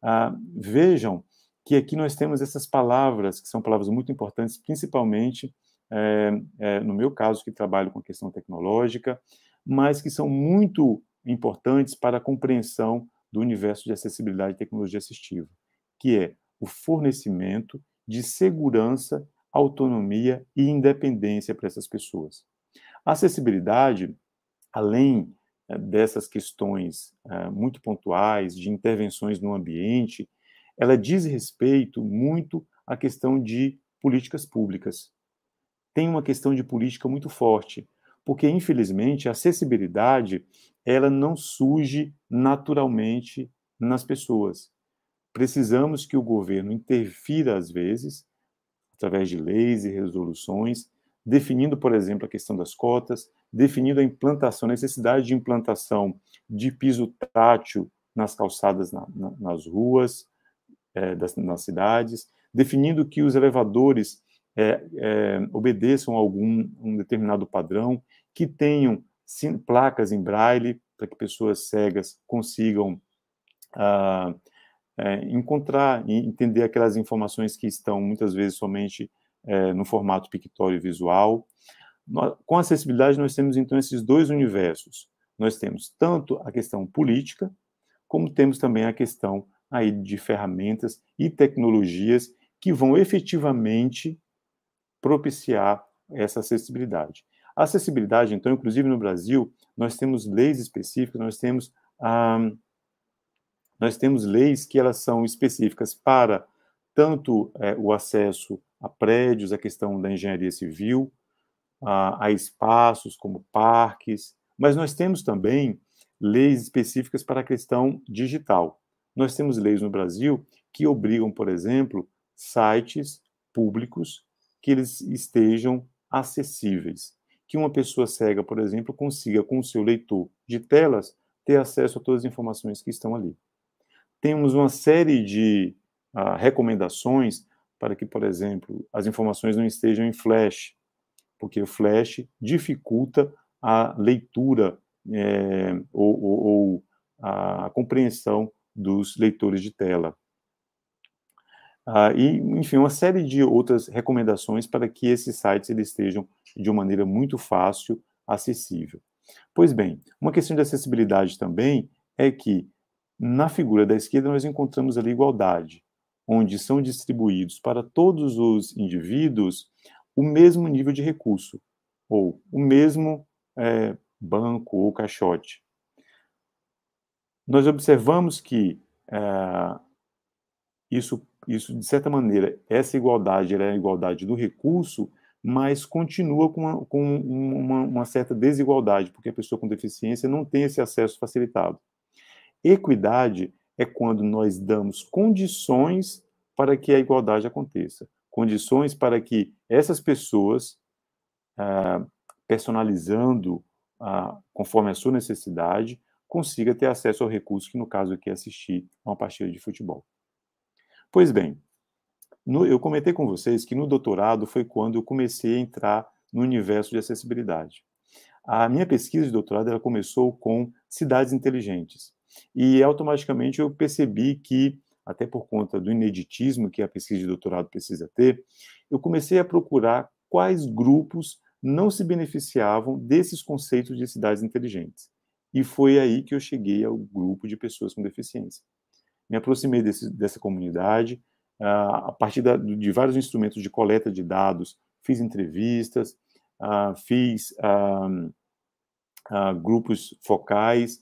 Ah, vejam que aqui nós temos essas palavras, que são palavras muito importantes, principalmente é, é, no meu caso, que trabalho com questão tecnológica, mas que são muito importantes para a compreensão do universo de acessibilidade e tecnologia assistiva, que é o fornecimento de segurança autonomia e independência para essas pessoas. A acessibilidade, além eh, dessas questões eh, muito pontuais de intervenções no ambiente, ela diz respeito muito à questão de políticas públicas. Tem uma questão de política muito forte, porque infelizmente a acessibilidade ela não surge naturalmente nas pessoas. Precisamos que o governo interfira às vezes através de leis e resoluções, definindo, por exemplo, a questão das cotas, definindo a implantação, a necessidade de implantação de piso tátil nas calçadas, na, na, nas ruas, é, das, nas cidades, definindo que os elevadores é, é, obedeçam a algum um determinado padrão, que tenham sim, placas em braille para que pessoas cegas consigam ah, é, encontrar e entender aquelas informações que estão muitas vezes somente é, no formato pictório visual. Nós, com acessibilidade, nós temos então esses dois universos. Nós temos tanto a questão política, como temos também a questão aí de ferramentas e tecnologias que vão efetivamente propiciar essa acessibilidade. A acessibilidade, então, inclusive no Brasil, nós temos leis específicas, nós temos ah, nós temos leis que elas são específicas para tanto é, o acesso a prédios, a questão da engenharia civil, a, a espaços como parques, mas nós temos também leis específicas para a questão digital. Nós temos leis no Brasil que obrigam, por exemplo, sites públicos que eles estejam acessíveis, que uma pessoa cega, por exemplo, consiga com o seu leitor de telas ter acesso a todas as informações que estão ali temos uma série de uh, recomendações para que, por exemplo, as informações não estejam em flash, porque o flash dificulta a leitura é, ou, ou, ou, a compreensão dos leitores de tela. Ah, e, enfim, uma série de outras recomendações para que esses sites eles estejam de uma maneira muito fácil, acessível. Pois bem, uma questão de acessibilidade também é que na figura da esquerda, nós encontramos ali igualdade, onde são distribuídos para todos os indivíduos o mesmo nível de recurso, ou o mesmo é, banco ou caixote. Nós observamos que é, isso, isso, de certa maneira, essa igualdade é a igualdade do recurso, mas continua com, com uma, uma certa desigualdade, porque a pessoa com deficiência não tem esse acesso facilitado. Equidade é quando nós damos condições para que a igualdade aconteça condições para que essas pessoas, ah, personalizando ah, conforme a sua necessidade, consiga ter acesso ao recurso que, no caso aqui, é assistir a uma partida de futebol. Pois bem, no, eu comentei com vocês que no doutorado foi quando eu comecei a entrar no universo de acessibilidade. A minha pesquisa de doutorado ela começou com cidades inteligentes. E automaticamente eu percebi que, até por conta do ineditismo que a pesquisa de doutorado precisa ter, eu comecei a procurar quais grupos não se beneficiavam desses conceitos de cidades inteligentes. E foi aí que eu cheguei ao grupo de pessoas com deficiência. Me aproximei desse, dessa comunidade, ah, a partir da, de vários instrumentos de coleta de dados, fiz entrevistas, ah, fiz ah, grupos focais,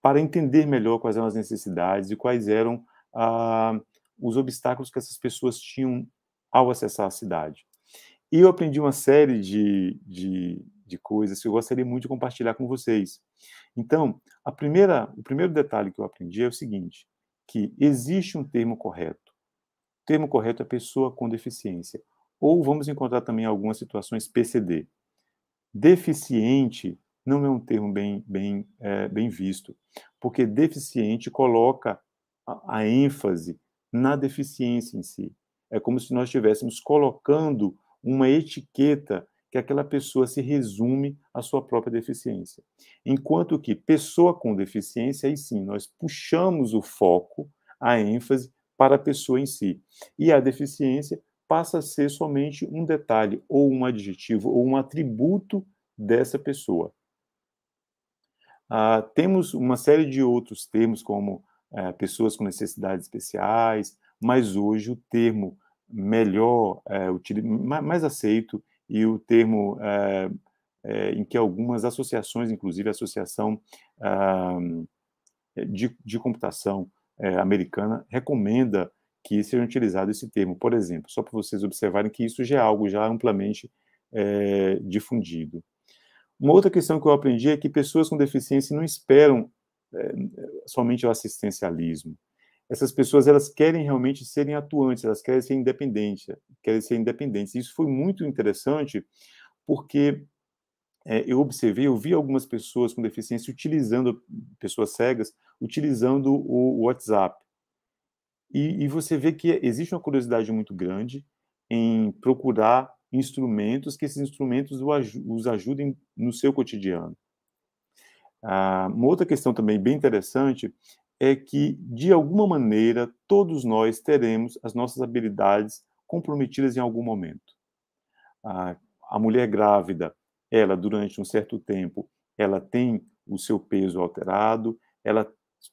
para entender melhor quais eram as necessidades e quais eram ah, os obstáculos que essas pessoas tinham ao acessar a cidade. E eu aprendi uma série de, de, de coisas que eu gostaria muito de compartilhar com vocês. Então, a primeira, o primeiro detalhe que eu aprendi é o seguinte, que existe um termo correto. O termo correto é pessoa com deficiência. Ou vamos encontrar também algumas situações PCD. Deficiente não é um termo bem, bem, é, bem visto, porque deficiente coloca a, a ênfase na deficiência em si. É como se nós estivéssemos colocando uma etiqueta que aquela pessoa se resume à sua própria deficiência. Enquanto que pessoa com deficiência, aí sim, nós puxamos o foco, a ênfase para a pessoa em si. E a deficiência passa a ser somente um detalhe, ou um adjetivo, ou um atributo dessa pessoa. Uh, temos uma série de outros termos, como uh, pessoas com necessidades especiais, mas hoje o termo melhor, uh, mais aceito, e o termo é, em que algumas associações, inclusive a Associação ah, de, de, Computação Americana, recomenda que seja utilizado esse termo. Por exemplo, só para vocês observarem que isso já é algo já amplamente difundido. Uma outra questão que eu aprendi é que pessoas com deficiência não esperam é, somente o assistencialismo. Essas pessoas elas querem realmente serem atuantes, elas querem ser independentes, querem ser independentes. Isso foi muito interessante porque é, eu observei, eu vi algumas pessoas com deficiência utilizando pessoas cegas, utilizando o, WhatsApp. E, e você vê que existe uma curiosidade muito grande em procurar instrumentos que esses instrumentos os ajudem no seu cotidiano. Ah, uma outra questão também bem interessante é que, de alguma maneira, todos nós teremos as nossas habilidades comprometidas em algum momento. Ah, a mulher grávida, ela, durante um certo tempo, ela tem o seu peso alterado, ela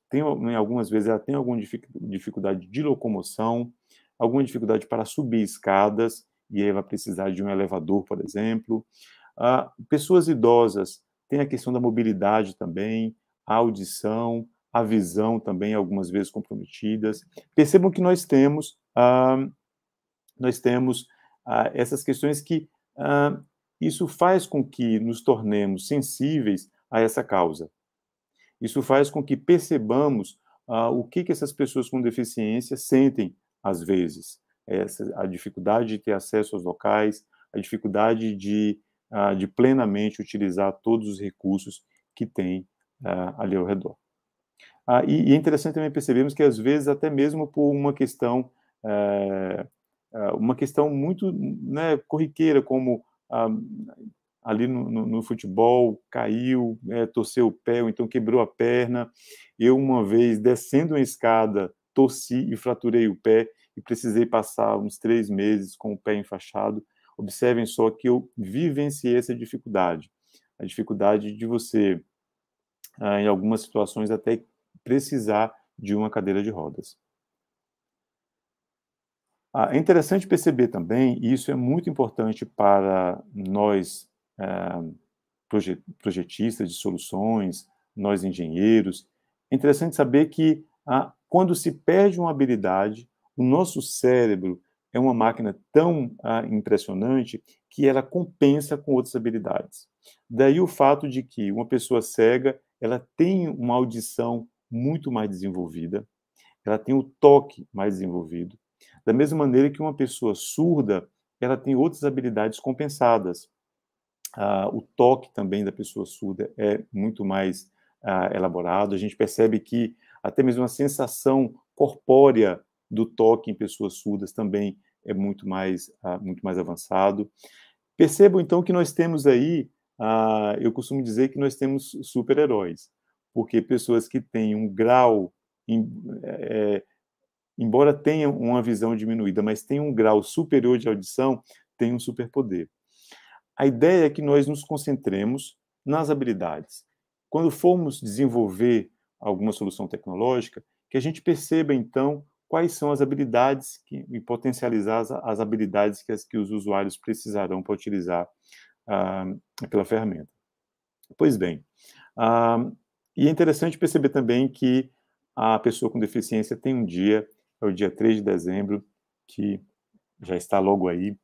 tem, né, algumas vezes, ela tem alguma dificuldade de locomoção, alguma dificuldade para subir escadas, e aí vai precisar de um elevador, por exemplo. Ah, pessoas idosas têm a questão da mobilidade também, a audição, a visão também, algumas vezes comprometidas. Percebam que nós temos, ah, nós temos ah, essas questões que ah, isso faz com que nos tornemos sensíveis a essa causa. Isso faz com que percebamos ah, o que, que essas pessoas com deficiência sentem às vezes essa, a dificuldade de ter acesso aos locais, a dificuldade de, uh, de plenamente utilizar todos os recursos que tem uh, ali ao redor. Ah, e, e, é interessante também percebermos que às vezes até mesmo por uma questão eh, eh, uma questão muito né, corriqueira como ali no, no, no, futebol caiu, é, torceu o pé, ou então quebrou a perna. Eu uma vez descendo uma escada torci e fraturei o pé e precisei passar uns três meses com o pé enfaixado. Observem só que eu vivenciei essa dificuldade, a dificuldade de você, ah, em algumas situações, até precisar de uma cadeira de rodas. Ah, é interessante perceber também, e isso é muito importante para nós ah, projetistas de soluções, nós engenheiros, é interessante saber que quando se perde uma habilidade, o nosso cérebro é uma máquina tão ah, impressionante que ela compensa com outras habilidades. Daí o fato de que uma pessoa cega ela tem uma audição muito mais desenvolvida, ela tem o toque mais desenvolvido. Da mesma maneira que uma pessoa surda, ela tem outras habilidades compensadas. Ah, o toque também da pessoa surda é muito mais ah, elaborado. A gente percebe que até mesmo a sensação corpórea do toque em pessoas surdas também é muito mais, uh, muito mais avançado. Percebam, então, que nós temos aí, uh, eu costumo dizer que nós temos super-heróis, porque pessoas que têm um grau, em, é, embora tenham uma visão diminuída, mas têm um grau superior de audição, têm um superpoder. A ideia é que nós nos concentremos nas habilidades. Quando formos desenvolver alguma solução tecnológica, que a gente perceba, então, quais são as habilidades que, e potencializar as, as habilidades que, as, que os usuários precisarão para utilizar ah, aquela ferramenta. Pois bem, ah, e é interessante perceber também que a pessoa com deficiência tem um dia, é o dia 3 de dezembro, que já está logo aí,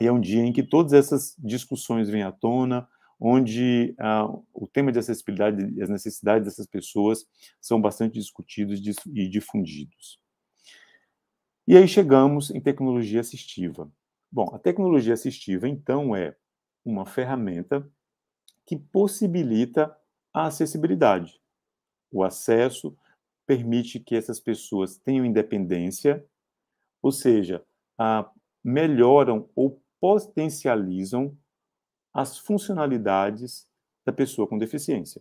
e é um dia em que todas essas discussões vêm à tona, onde ah, o tema de acessibilidade e as necessidades dessas pessoas são bastante discutidos e difundidos. E aí chegamos em tecnologia assistiva. Bom, a tecnologia assistiva, então, é uma ferramenta que possibilita a acessibilidade. O acesso permite que essas pessoas tenham independência, ou seja, a, melhoram ou potencializam as funcionalidades da pessoa com deficiência.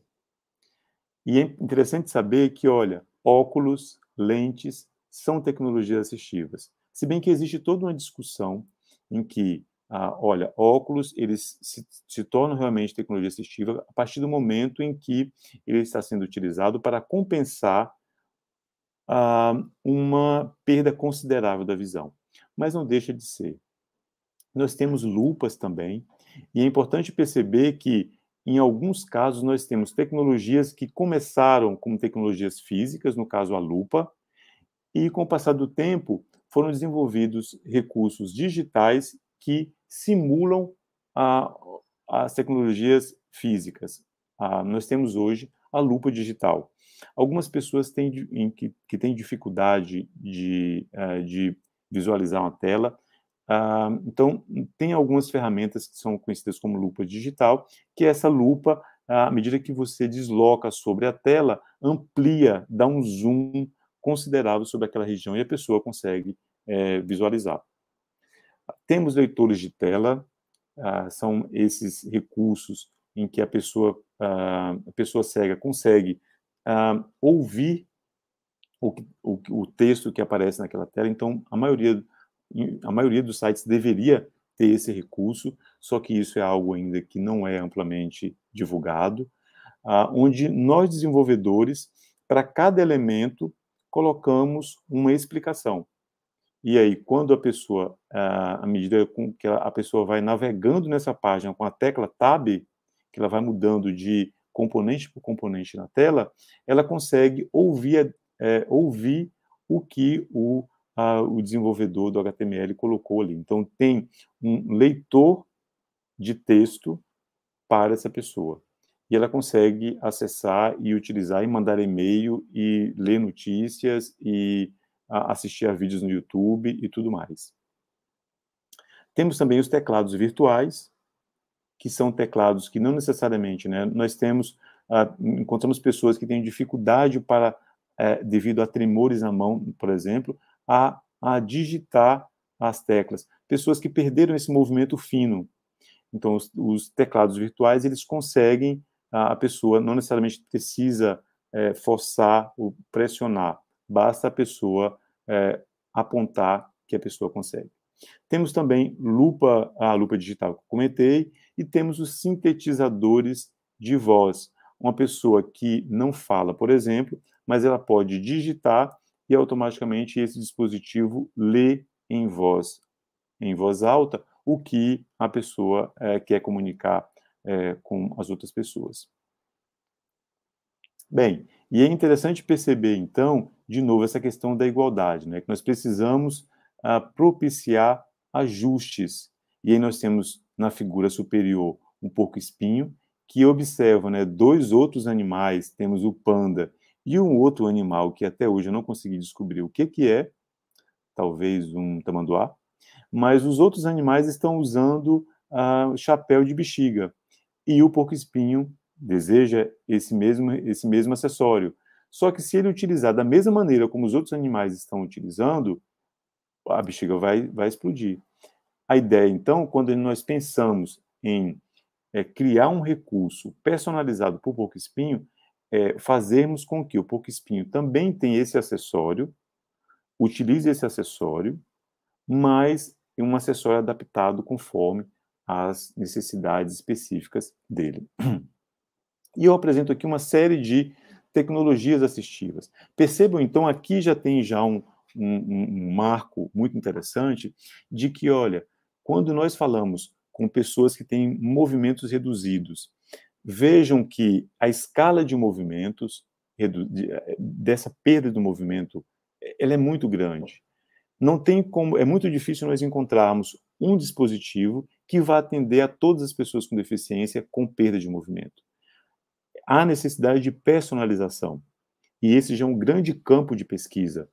E é interessante saber que, olha, óculos, lentes, são tecnologias assistivas. Se bem que existe toda uma discussão em que, ah, olha, óculos eles se, se tornam realmente tecnologia assistiva a partir do momento em que ele está sendo utilizado para compensar ah, uma perda considerável da visão. Mas não deixa de ser. Nós temos lupas também, e é importante perceber que em alguns casos, nós temos tecnologias que começaram como tecnologias físicas, no caso a lupa, e com o passar do tempo, foram desenvolvidos recursos digitais que simulam as tecnologias físicas. Ah, nós temos hoje a lupa digital. Algumas pessoas têm, em, que, que têm dificuldade de, eh, de visualizar uma tela. Ah, então, tem algumas ferramentas que são conhecidas como lupa digital, que é essa lupa, à medida que você desloca sobre a tela, amplia, dá um zoom considerável sobre aquela região e a pessoa consegue é, visualizar. Temos leitores de tela, ah, são esses recursos em que a pessoa, ah, a pessoa cega consegue ah, ouvir o, o, o, texto que aparece naquela tela. Então, a maioria, a maioria dos sites deveria ter esse recurso, só que isso é algo ainda que não é amplamente divulgado, ah, onde nós desenvolvedores, para cada elemento, colocamos uma explicação. E aí, quando a pessoa, à medida que a pessoa vai navegando nessa página com a tecla Tab, que ela vai mudando de componente por componente na tela, ela consegue ouvir, é, ouvir o que o, a, o desenvolvedor do HTML colocou ali. Então, tem um leitor de texto para essa pessoa e ela consegue acessar e utilizar e mandar e-mail e ler notícias e a, assistir a vídeos no YouTube e tudo mais. Temos também os teclados virtuais, que são teclados que não necessariamente, né, nós temos, ah, encontramos pessoas que têm dificuldade para, é, devido a tremores na mão, por exemplo, a, a digitar as teclas. Pessoas que perderam esse movimento fino. Então, os, os teclados virtuais, eles conseguem a pessoa não necessariamente precisa é, forçar ou pressionar, basta a pessoa é, apontar que a pessoa consegue. Temos também lupa, a lupa digital que eu comentei, e temos os sintetizadores de voz. Uma pessoa que não fala, por exemplo, mas ela pode digitar e automaticamente esse dispositivo lê em voz, em voz alta, o que a pessoa é, quer comunicar é, com as outras pessoas. Bem, e é interessante perceber, então, de novo, essa questão da igualdade, né? que nós precisamos ah, propiciar ajustes. E aí nós temos na figura superior um porco espinho, que observa né, dois outros animais, temos o panda e um outro animal que até hoje eu não consegui descobrir o que, que é, talvez um tamanduá, mas os outros animais estão usando ah, chapéu de bexiga. E o porco espinho deseja esse mesmo, esse mesmo acessório. Só que se ele utilizar da mesma maneira como os outros animais estão utilizando, a bexiga vai, vai explodir. A ideia, então, quando nós pensamos em é, criar um recurso personalizado para o porco espinho, é fazermos com que o porco espinho também tenha esse acessório, utilize esse acessório, mas um acessório adaptado conforme às necessidades específicas dele. E eu apresento aqui uma série de tecnologias assistivas. Percebam, então, aqui já tem já um, um, um marco muito interessante de que, olha, quando nós falamos com pessoas que têm movimentos reduzidos, vejam que a escala de movimentos, eh, dessa perda do movimento, ela é muito grande. Não tem como, é muito difícil nós encontrarmos um dispositivo que vai atender a todas as pessoas com deficiência com perda de movimento. Há necessidade de personalização, e esse já é um grande campo de pesquisa.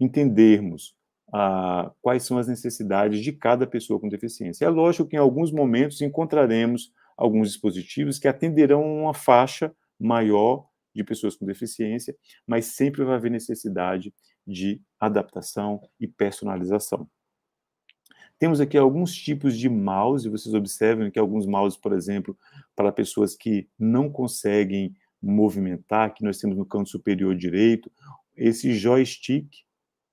Entendermos ah, quais são as necessidades de cada pessoa com deficiência. É lógico que em alguns momentos encontraremos alguns dispositivos que atenderão uma faixa maior de pessoas com deficiência, mas sempre vai haver necessidade de adaptação e personalização. Temos aqui alguns tipos de mouse, vocês observam que alguns mouse, por exemplo, para pessoas que não conseguem movimentar, que nós temos no canto superior direito, esse joystick,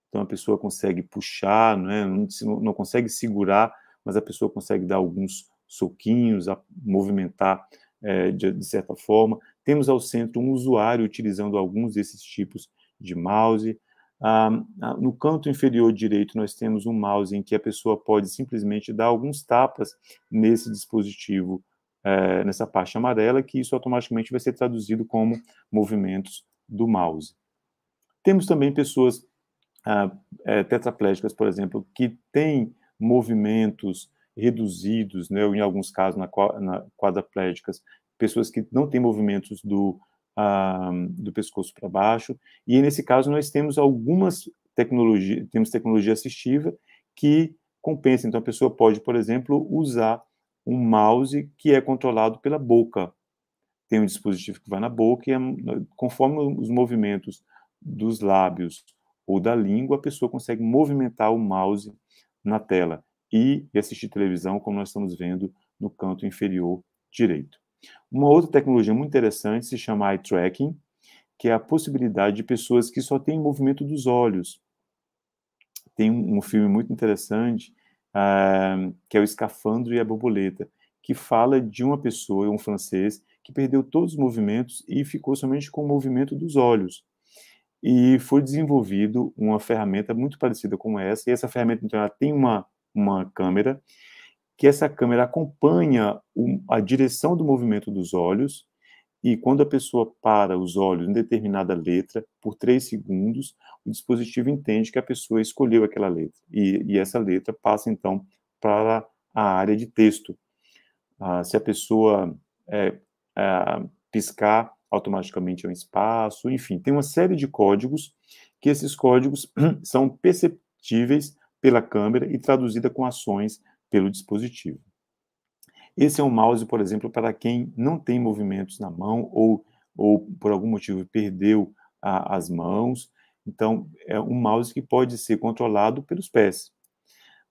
então a pessoa consegue puxar, não, é? não, não consegue segurar, mas a pessoa consegue dar alguns soquinhos, a movimentar é, de, de certa forma. Temos ao centro um usuário utilizando alguns desses tipos de mouse, ah, ah, no canto inferior direito, nós temos um mouse em que a pessoa pode simplesmente dar alguns tapas nesse dispositivo, eh, nessa parte amarela, que isso automaticamente vai ser traduzido como movimentos do mouse. Temos também pessoas ah, eh, tetraplégicas, por exemplo, que têm movimentos reduzidos, né, ou em alguns casos na, na quadraplégicas, pessoas que não têm movimentos do ah, do pescoço para baixo. E nesse caso nós temos algumas tecnologias, temos tecnologia assistiva que compensa. Então a pessoa pode, por exemplo, usar um mouse que é controlado pela boca. Tem um dispositivo que vai na boca e é, conforme os movimentos dos lábios ou da língua, a pessoa consegue movimentar o mouse na tela e assistir televisão, como nós estamos vendo no canto inferior direito. Uma outra tecnologia muito interessante se chama eye tracking, que é a possibilidade de pessoas que só têm movimento dos olhos. Tem um, filme muito interessante, uh, que é O Escafandro e a Borboleta, que fala de uma pessoa, um francês, que perdeu todos os movimentos e ficou somente com o movimento dos olhos. E foi desenvolvido uma ferramenta muito parecida com essa, e essa ferramenta então, ela tem uma, uma câmera que essa câmera acompanha a direção do movimento dos olhos e quando a pessoa para os olhos em determinada letra por três segundos, o dispositivo entende que a pessoa escolheu aquela letra e, e essa letra passa então para a área de texto. Ah, se a pessoa é, é, piscar, automaticamente é um espaço, enfim, tem uma série de códigos que esses códigos *clears throat* são perceptíveis pela câmera e traduzida com ações pelo dispositivo. Esse é um mouse, por exemplo, para quem não tem movimentos na mão ou, ou por algum motivo perdeu a, as mãos. Então, é um mouse que pode ser controlado pelos pés.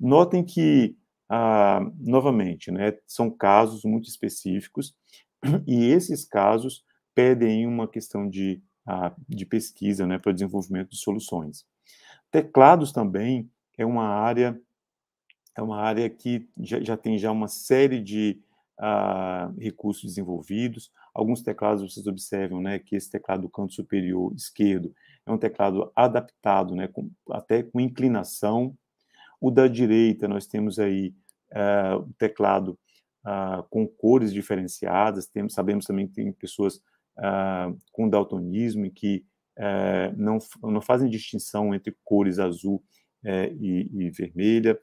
Notem que, ah, novamente, né, são casos muito específicos e esses casos pedem uma questão de, ah, de pesquisa né, para o desenvolvimento de soluções. Teclados também é uma área é uma área que já, já tem já uma série de uh, recursos desenvolvidos. Alguns teclados vocês observam, né, que esse teclado do canto superior esquerdo é um teclado adaptado, né, com, até com inclinação. O da direita nós temos aí uh, o teclado uh, com cores diferenciadas. Temos, sabemos também que tem pessoas ah, com daltonismo e que eh, não, não fazem distinção entre cores azul e é, e, e, vermelha.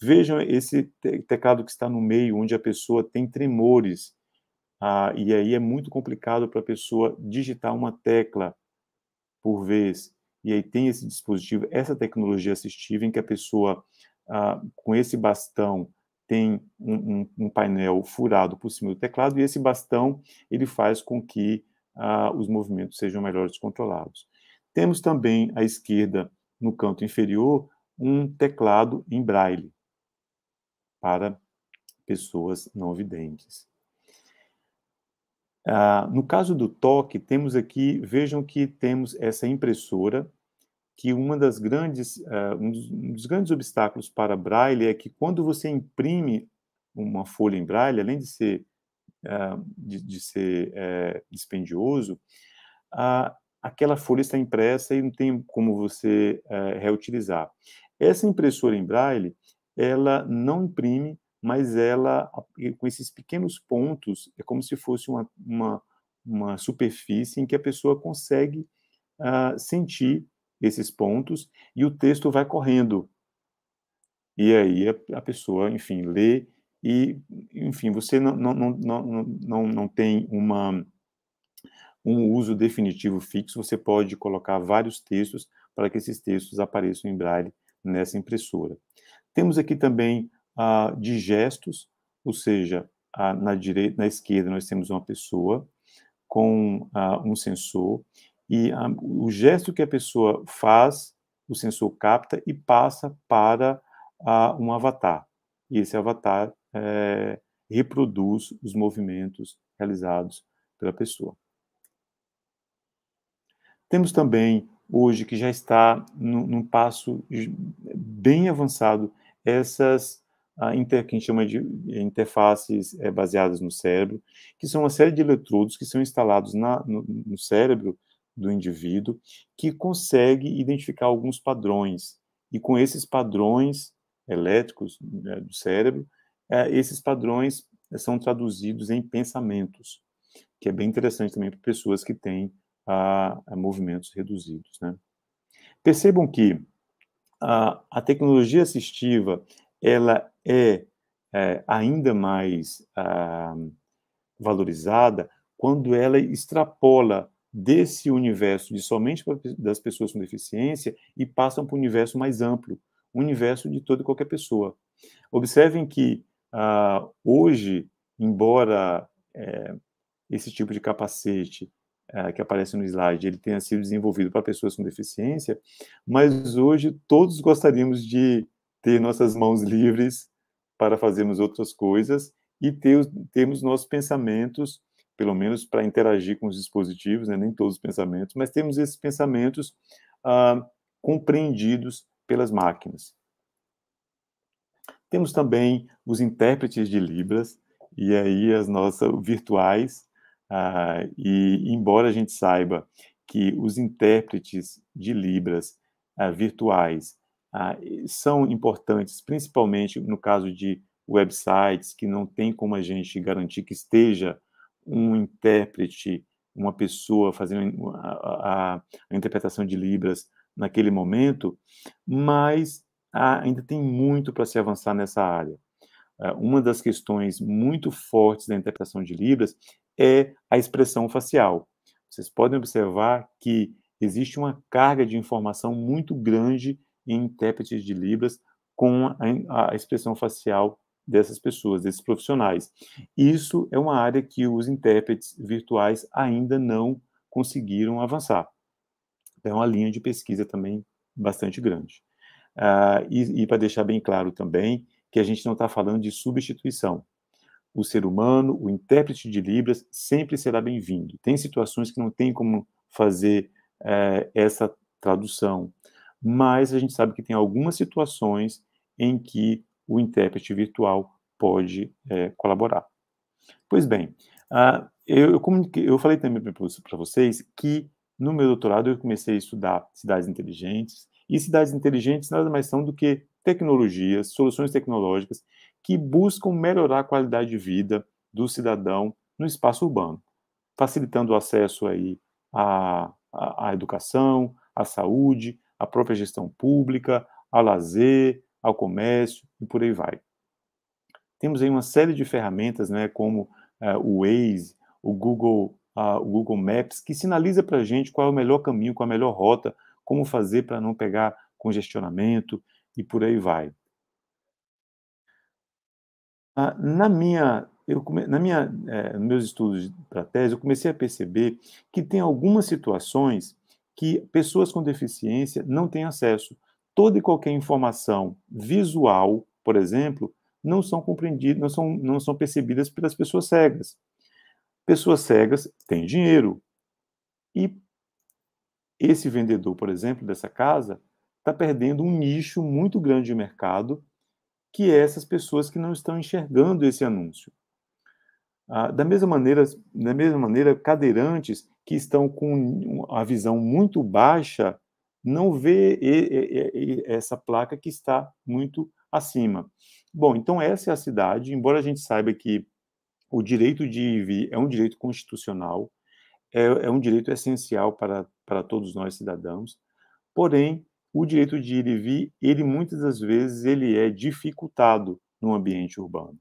Vejam esse teclado que está no meio, onde a pessoa tem tremores, ah, e aí é muito complicado para a pessoa digitar uma tecla por vez. E aí tem esse dispositivo, essa tecnologia assistiva, em que a pessoa, ah, com esse bastão, tem um, um, um, painel furado por cima do teclado, e esse bastão ele faz com que ah, os movimentos sejam melhores controlados. Temos também à esquerda, no canto inferior, um teclado em braille para pessoas não videntes. Ah, no caso do toque, temos aqui, vejam que temos essa impressora, que uma das grandes, ah, um, dos, um dos grandes obstáculos para braille é que quando você imprime uma folha em braille, além de ser, ah, de, de, ser é, dispendioso, ah, aquela folha está impressa e não tem como você eh, reutilizar. Essa impressora em braille, ela não imprime, mas ela, com esses pequenos pontos, é como se fosse uma, uma, uma superfície em que a pessoa consegue uh, sentir esses pontos e o texto vai correndo. E aí a, a pessoa, enfim, lê e, enfim, você não, não, não, não, não tem uma, um uso definitivo fixo, você pode colocar vários textos para que esses textos apareçam em braille nessa impressora. Temos aqui também de gestos, ou seja, na, direita, na esquerda nós temos uma pessoa com um sensor e o gesto que a pessoa faz, o sensor capta e passa para um avatar. E esse avatar é, reproduz os movimentos realizados pela pessoa. Temos também hoje, que já está num passo bem avançado, essas a ah, inter, que a gente chama de eh, interfaces é, baseadas no cérebro, que são uma série de eletrodos que são instalados na, no, no cérebro do indivíduo, que consegue identificar alguns padrões. E com esses padrões elétricos né, do cérebro, é, esses padrões são traduzidos em pensamentos, que é bem interessante também para pessoas que têm a, a movimentos reduzidos. Né? Percebam que a, a, tecnologia assistiva ela é, é ainda mais a, ah, valorizada quando ela extrapola desse universo de somente das pessoas com deficiência e passa para um universo mais amplo, um universo de toda e qualquer pessoa. Observem que ah, hoje, embora é, esse tipo de capacete é, que aparece no slide, ele tenha sido desenvolvido para pessoas com deficiência, mas hoje todos gostaríamos de ter nossas mãos livres para fazermos outras coisas e ter, termos nossos pensamentos, pelo menos para interagir com os dispositivos, né, nem todos os pensamentos, mas temos esses pensamentos ah, compreendidos pelas máquinas. Temos também os intérpretes de Libras, e aí as nossas virtuais, ah, e embora a gente saiba que os intérpretes de Libras ah, virtuais ah, são importantes, principalmente no caso de websites que não tem como a gente garantir que esteja um intérprete, uma pessoa fazendo a, ah, a, ah, ah, a interpretação de Libras naquele momento, mas ainda tem muito para se avançar nessa área. Uma das questões muito fortes da interpretação de Libras é a expressão facial. Vocês podem observar que existe uma carga de informação muito grande em intérpretes de Libras com a, a expressão facial dessas pessoas, desses profissionais. Isso é uma área que os intérpretes virtuais ainda não conseguiram avançar. É uma linha de pesquisa também bastante grande. Uh, e, e para deixar bem claro também que a gente não está falando de substituição o ser humano, o intérprete de Libras, sempre será bem-vindo. Tem situações que não tem como fazer é, essa tradução, mas a gente sabe que tem algumas situações em que o intérprete virtual pode é, colaborar. Pois bem, uh, eu, eu, eu, falei também para vocês que no meu doutorado eu comecei a estudar cidades inteligentes, e cidades inteligentes nada mais são do que tecnologias, soluções tecnológicas que buscam melhorar a qualidade de vida do cidadão no espaço urbano, facilitando o acesso aí à, à, à educação, à saúde, à própria gestão pública, ao lazer, ao comércio e por aí vai. Temos aí uma série de ferramentas, né, como uh, o Waze, o Google, uh, o Google Maps, que sinaliza para a gente qual é o melhor caminho, qual é a melhor rota, como fazer para não pegar congestionamento e por aí vai. Ah, na minha, eu, na minha, é, meus estudos para tese, eu comecei a perceber que tem algumas situações que pessoas com deficiência não têm acesso. Toda e qualquer informação visual, por exemplo, não são compreendidas, não são, não são percebidas pelas pessoas cegas. Pessoas cegas têm dinheiro. E esse vendedor, por exemplo, dessa casa, está perdendo um nicho muito grande de mercado que é essas pessoas que não estão enxergando esse anúncio. Ah, da, mesma maneira, da mesma maneira, cadeirantes que estão com a visão muito baixa não vê essa placa que está muito acima. Bom, então essa é a cidade, embora a gente saiba que o direito de ir e vir é um direito constitucional, é, é um direito essencial para, para todos nós cidadãos, porém, o direito de ir e vir, ele muitas das vezes ele é dificultado no ambiente urbano.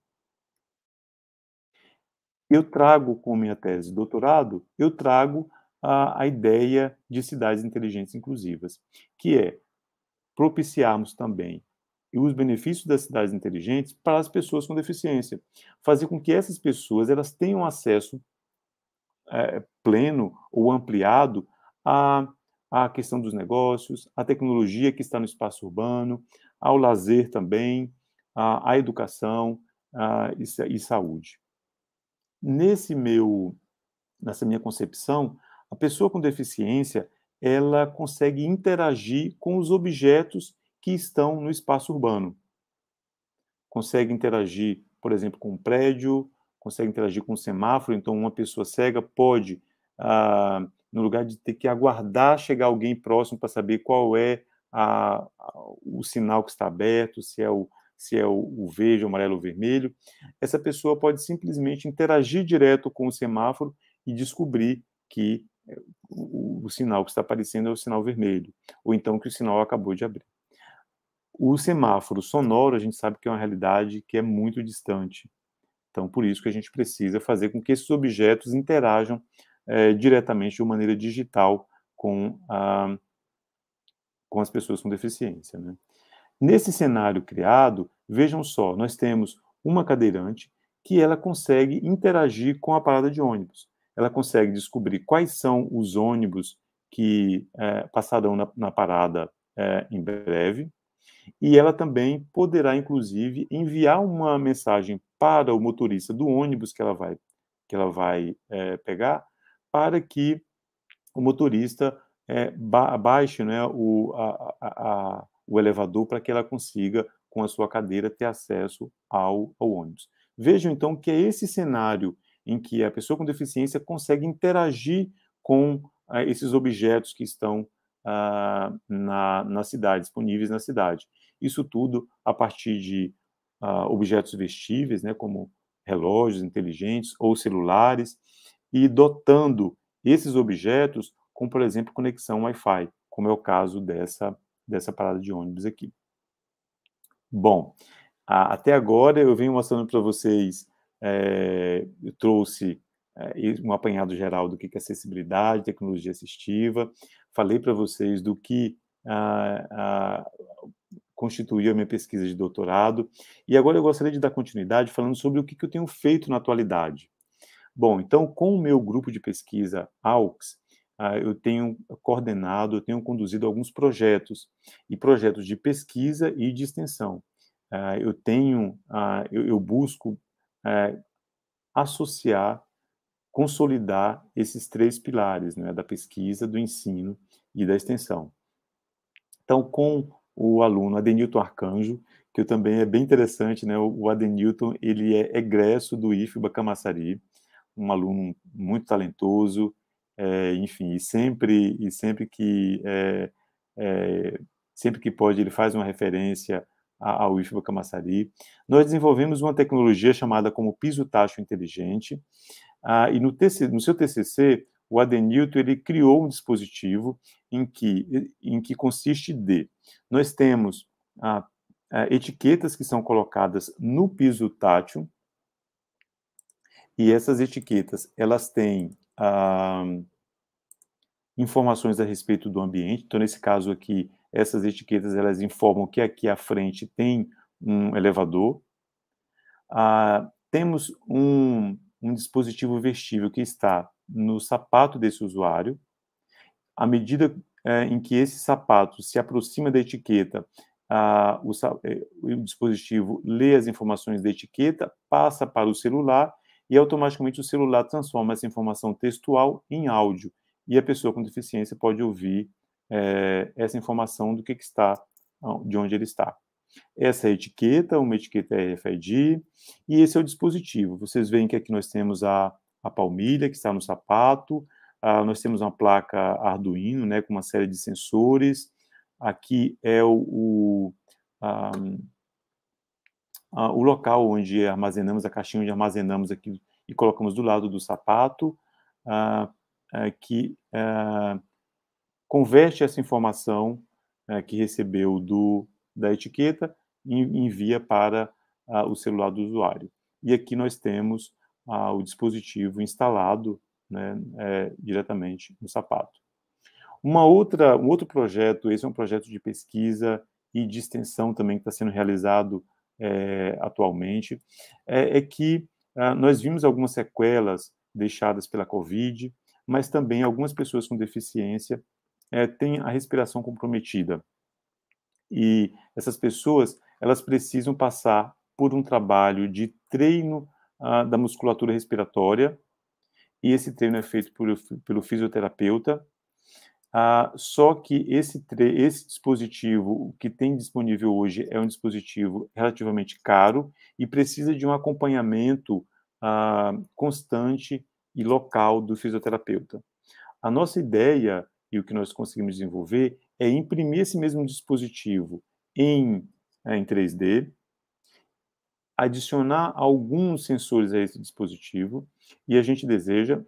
Eu trago com minha tese de doutorado, eu trago a, a ideia de cidades inteligentes inclusivas, que é propiciarmos também os benefícios das cidades inteligentes para as pessoas com deficiência, fazer com que essas pessoas elas tenham acesso é, pleno ou ampliado a à questão dos negócios, à tecnologia que está no espaço urbano, ao lazer também, à, educação e, e saúde. Nesse meu, nessa minha concepção, a pessoa com deficiência ela consegue interagir com os objetos que estão no espaço urbano. Consegue interagir, por exemplo, com um prédio, consegue interagir com um semáforo, então uma pessoa cega pode ah, no lugar de ter que aguardar chegar alguém próximo para saber qual é a, a, o sinal que está aberto, se é o, se é o, o verde, o amarelo ou vermelho, essa pessoa pode simplesmente interagir direto com o semáforo e descobrir que eh, o, o, sinal que está aparecendo é o sinal vermelho, ou então que o sinal acabou de abrir. O semáforo sonoro, a gente sabe que é uma realidade que é muito distante. Então, por isso que a gente precisa fazer com que esses objetos interajam é, diretamente de uma maneira digital com, a, com as pessoas com deficiência. Né? Nesse cenário criado, vejam só, nós temos uma cadeirante que ela consegue interagir com a parada de ônibus. Ela consegue descobrir quais são os ônibus que é, passarão na, na parada é, em breve, e ela também poderá, inclusive, enviar uma mensagem para o motorista do ônibus que ela vai, que ela vai é, pegar, para que o motorista é, ba baixe né, o, a, a, a, o elevador para que ela consiga, com a sua cadeira, ter acesso ao, ao ônibus. Vejam, então, que é esse cenário em que a pessoa com deficiência consegue interagir com eh, esses objetos que estão ah, na, na cidade, disponíveis na cidade. Isso tudo a partir de ah, objetos vestíveis, né, como relógios inteligentes ou celulares, e dotando esses objetos com, por exemplo, conexão Wi-Fi, como é o caso dessa, dessa parada de ônibus aqui. Bom, a, até agora eu venho mostrando para vocês, é, eu trouxe é, um apanhado geral do que é acessibilidade, tecnologia assistiva, falei para vocês do que a, ah, a, ah, constituiu a minha pesquisa de doutorado, e agora eu gostaria de dar continuidade falando sobre o que, que eu tenho feito na atualidade. Bom, então com o meu grupo de pesquisa AUX, ah, eu tenho coordenado, eu tenho conduzido alguns projetos, e projetos de pesquisa e de extensão. Ah, eu tenho, ah, eu busco eh, associar, consolidar esses três pilares, né, da pesquisa, do ensino e da extensão. Então, com o aluno Adenilton Arcanjo, que também é bem interessante, né, o Adenilton, ele é egresso é do IFBA Camaçari, um aluno muito talentoso, é, enfim, e sempre, e sempre que é, é, sempre que pode ele faz uma referência ao IFBA Camassari. Nós desenvolvemos uma tecnologia chamada como piso tacho inteligente, ah, e no, TC, no seu TCC o Adenilton ele criou um dispositivo em que, em que consiste de nós temos ah, etiquetas que são colocadas no piso tátil e essas etiquetas, elas têm ah, informações a respeito do ambiente. Então, nesse caso aqui, essas etiquetas, elas informam que aqui à frente tem um elevador. Ah, temos um, um dispositivo vestível que está no sapato desse usuário. À medida eh, em que esse sapato se aproxima da etiqueta, ah, o, é, o, dispositivo lê as informações da etiqueta, passa para o celular e automaticamente o celular transforma essa informação textual em áudio e a pessoa com deficiência pode ouvir é, essa informação do que, que, está, ah, de onde ele está. Essa é a etiqueta, uma etiqueta RFID, é e esse é o dispositivo. Vocês veem que aqui nós temos a, a palmilha que está no sapato, ah, nós temos uma placa Arduino, né, com uma série de sensores, aqui é o, o um, ah, ah, o local onde armazenamos, a caixinha onde armazenamos aqui e colocamos do lado do sapato, ah, é que é, converte essa informação é, que recebeu do, da etiqueta e envia para ah, o celular do usuário. E aqui nós temos o dispositivo instalado né, é, diretamente no sapato. Uma outra, um outro projeto, esse é um projeto de pesquisa e de extensão também que está sendo realizado é, atualmente, é, é que ah, nós vimos algumas sequelas deixadas pela Covid, mas também algumas pessoas com deficiência é, têm a respiração comprometida. E essas pessoas, elas precisam passar por um trabalho de treino ah, da musculatura respiratória, e esse treino é feito por, pelo fisioterapeuta, ah, só que esse, esse dispositivo que tem disponível hoje é um dispositivo relativamente caro e precisa de um acompanhamento ah, constante e local do fisioterapeuta. A nossa ideia e o que nós conseguimos desenvolver é imprimir esse mesmo dispositivo em, eh, em 3D, adicionar alguns sensores a esse dispositivo e a gente deseja,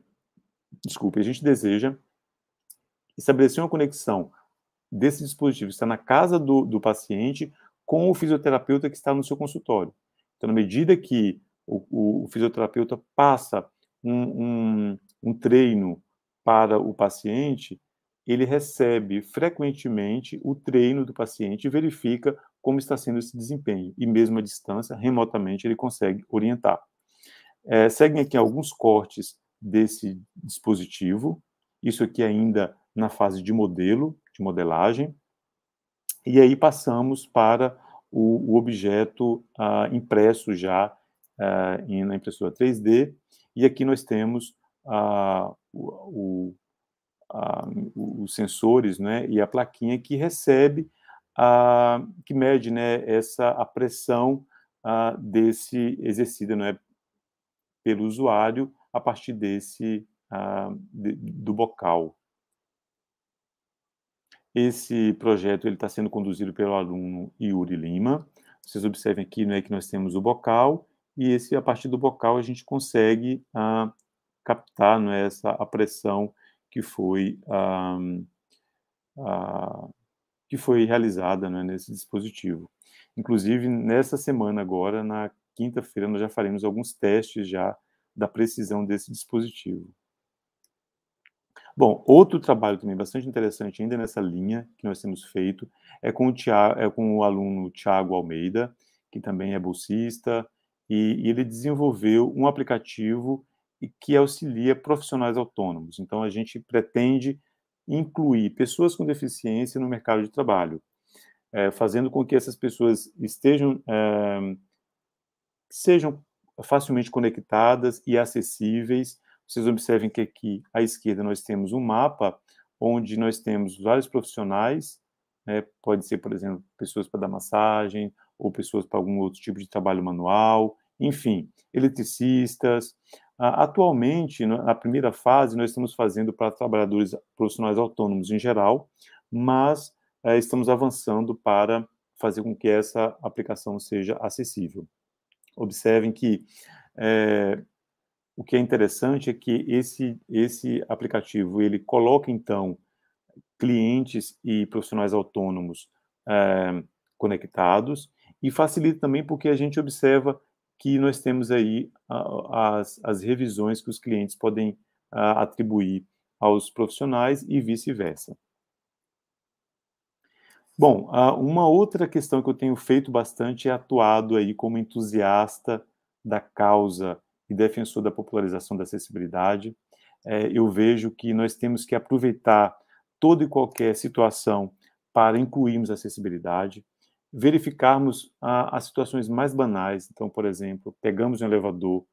desculpe, a gente deseja estabelecer uma conexão desse dispositivo que está na casa do, do paciente com o fisioterapeuta que está no seu consultório. Então, na medida que o, o fisioterapeuta passa um, um, um treino para o paciente, ele recebe frequentemente o treino do paciente e verifica como está sendo esse desempenho. E mesmo à distância, remotamente, ele consegue orientar. É, seguem aqui alguns cortes desse dispositivo. Isso aqui ainda na fase de modelo, de modelagem, e aí passamos para o, o objeto ah, impresso já ah, em, na impressora 3D, e aqui nós temos ah, o, o, os sensores né, e a plaquinha que recebe, que mede né, essa a pressão desse exercida né, pelo usuário a partir desse de, do bocal. Esse projeto está sendo conduzido pelo aluno Yuri Lima. Vocês observem aqui né, que nós temos o bocal, e esse, a partir do bocal a gente consegue ah, captar né, essa, a pressão que foi, ah, ah, que foi realizada né, nesse dispositivo. Inclusive, nessa semana agora, na quinta-feira, nós já faremos alguns testes já da precisão desse dispositivo. Bom, outro trabalho também bastante interessante, ainda nessa linha que nós temos feito, é com o, Thiago, é com o aluno Tiago Almeida, que também é bolsista, e, e ele desenvolveu um aplicativo que auxilia profissionais autônomos. Então, a gente pretende incluir pessoas com deficiência no mercado de trabalho, é, fazendo com que essas pessoas estejam é, sejam facilmente conectadas e acessíveis vocês observem que aqui à esquerda nós temos um mapa onde nós temos vários profissionais, né? pode ser, por exemplo, pessoas para dar massagem ou pessoas para algum outro tipo de trabalho manual, enfim, eletricistas. Atualmente, na primeira fase, nós estamos fazendo para trabalhadores profissionais autônomos em geral, mas é, estamos avançando para fazer com que essa aplicação seja acessível. Observem que é, o que é interessante é que esse, esse aplicativo ele coloca então clientes e profissionais autônomos é, conectados e facilita também porque a gente observa que nós temos aí as, as revisões que os clientes podem ah, atribuir aos profissionais e vice-versa. Bom, ah, uma outra questão que eu tenho feito bastante é atuado aí como entusiasta da causa e defensor da popularização da acessibilidade, é, eu vejo que nós temos que aproveitar toda e qualquer situação para incluirmos a acessibilidade, verificarmos a, as situações mais banais. Então, por exemplo, pegamos um elevador,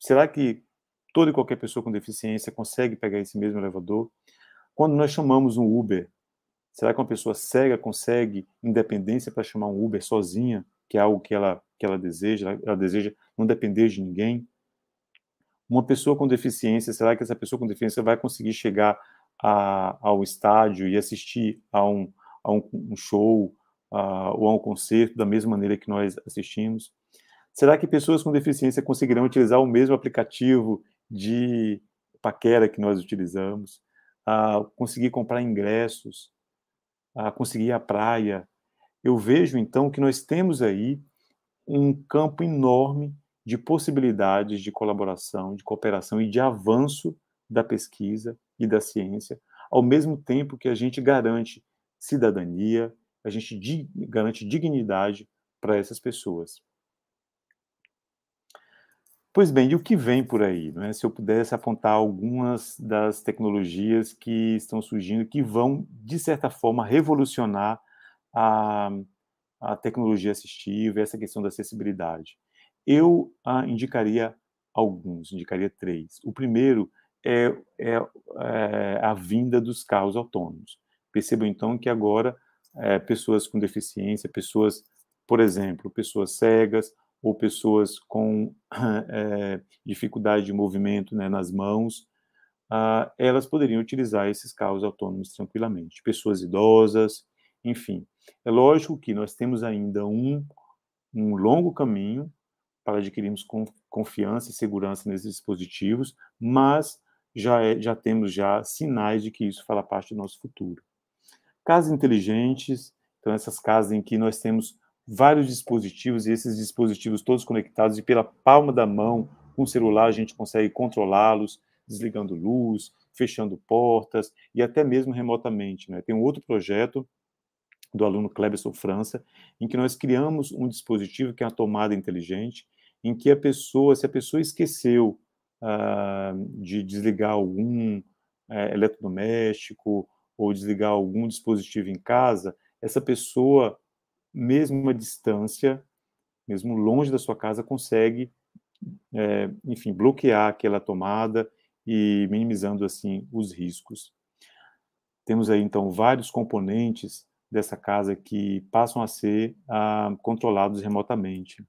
será que toda e qualquer pessoa com deficiência consegue pegar esse mesmo elevador? Quando nós chamamos um Uber, será que uma pessoa cega consegue independência para chamar um Uber sozinha, que é algo que ela, que ela deseja, ela, ela deseja não depender de ninguém? uma pessoa com deficiência, será que essa pessoa com deficiência vai conseguir chegar a, ao estádio e assistir a um, a um, um show a, ou a um concerto da mesma maneira que nós assistimos? Será que pessoas com deficiência conseguirão utilizar o mesmo aplicativo de paquera que nós utilizamos? A conseguir comprar ingressos? A conseguir ir à praia? Eu vejo então que nós temos aí um campo enorme de possibilidades de colaboração, de cooperação e de avanço da pesquisa e da ciência, ao mesmo tempo que a gente garante cidadania, a gente di garante dignidade para essas pessoas. Pois bem, e o que vem por aí? é? Se eu pudesse apontar algumas das tecnologias que estão surgindo, que vão, de certa forma, revolucionar a, a tecnologia assistiva e essa questão da acessibilidade. Eu ah, indicaria alguns, indicaria três. O primeiro é, é, é a vinda dos carros autônomos. Percebam então que agora é, pessoas com deficiência, pessoas, por exemplo, pessoas cegas ou pessoas com *coughs* eh, dificuldade de movimento né, nas mãos, ah, elas poderiam utilizar esses carros autônomos tranquilamente. Pessoas idosas, enfim. É lógico que nós temos ainda um, um longo caminho para adquirirmos confiança e segurança nesses dispositivos, mas já, é, já temos já sinais de que isso fará parte do nosso futuro. Casas inteligentes, então essas casas em que nós temos vários dispositivos e esses dispositivos todos conectados e pela palma da mão, com o celular a gente consegue controlá-los, desligando luz, fechando portas e até mesmo remotamente. Né? Tem um outro projeto do aluno Cleberson França, em que nós criamos um dispositivo que é a tomada inteligente, em que a pessoa, se a pessoa esqueceu uh, de desligar algum uh, eletrodoméstico ou desligar algum dispositivo em casa, essa pessoa, mesmo à distância, mesmo longe da sua casa, consegue, é, enfim, bloquear aquela tomada e minimizando assim os riscos. Temos aí então vários componentes dessa casa que passam a ser ah, controlados remotamente.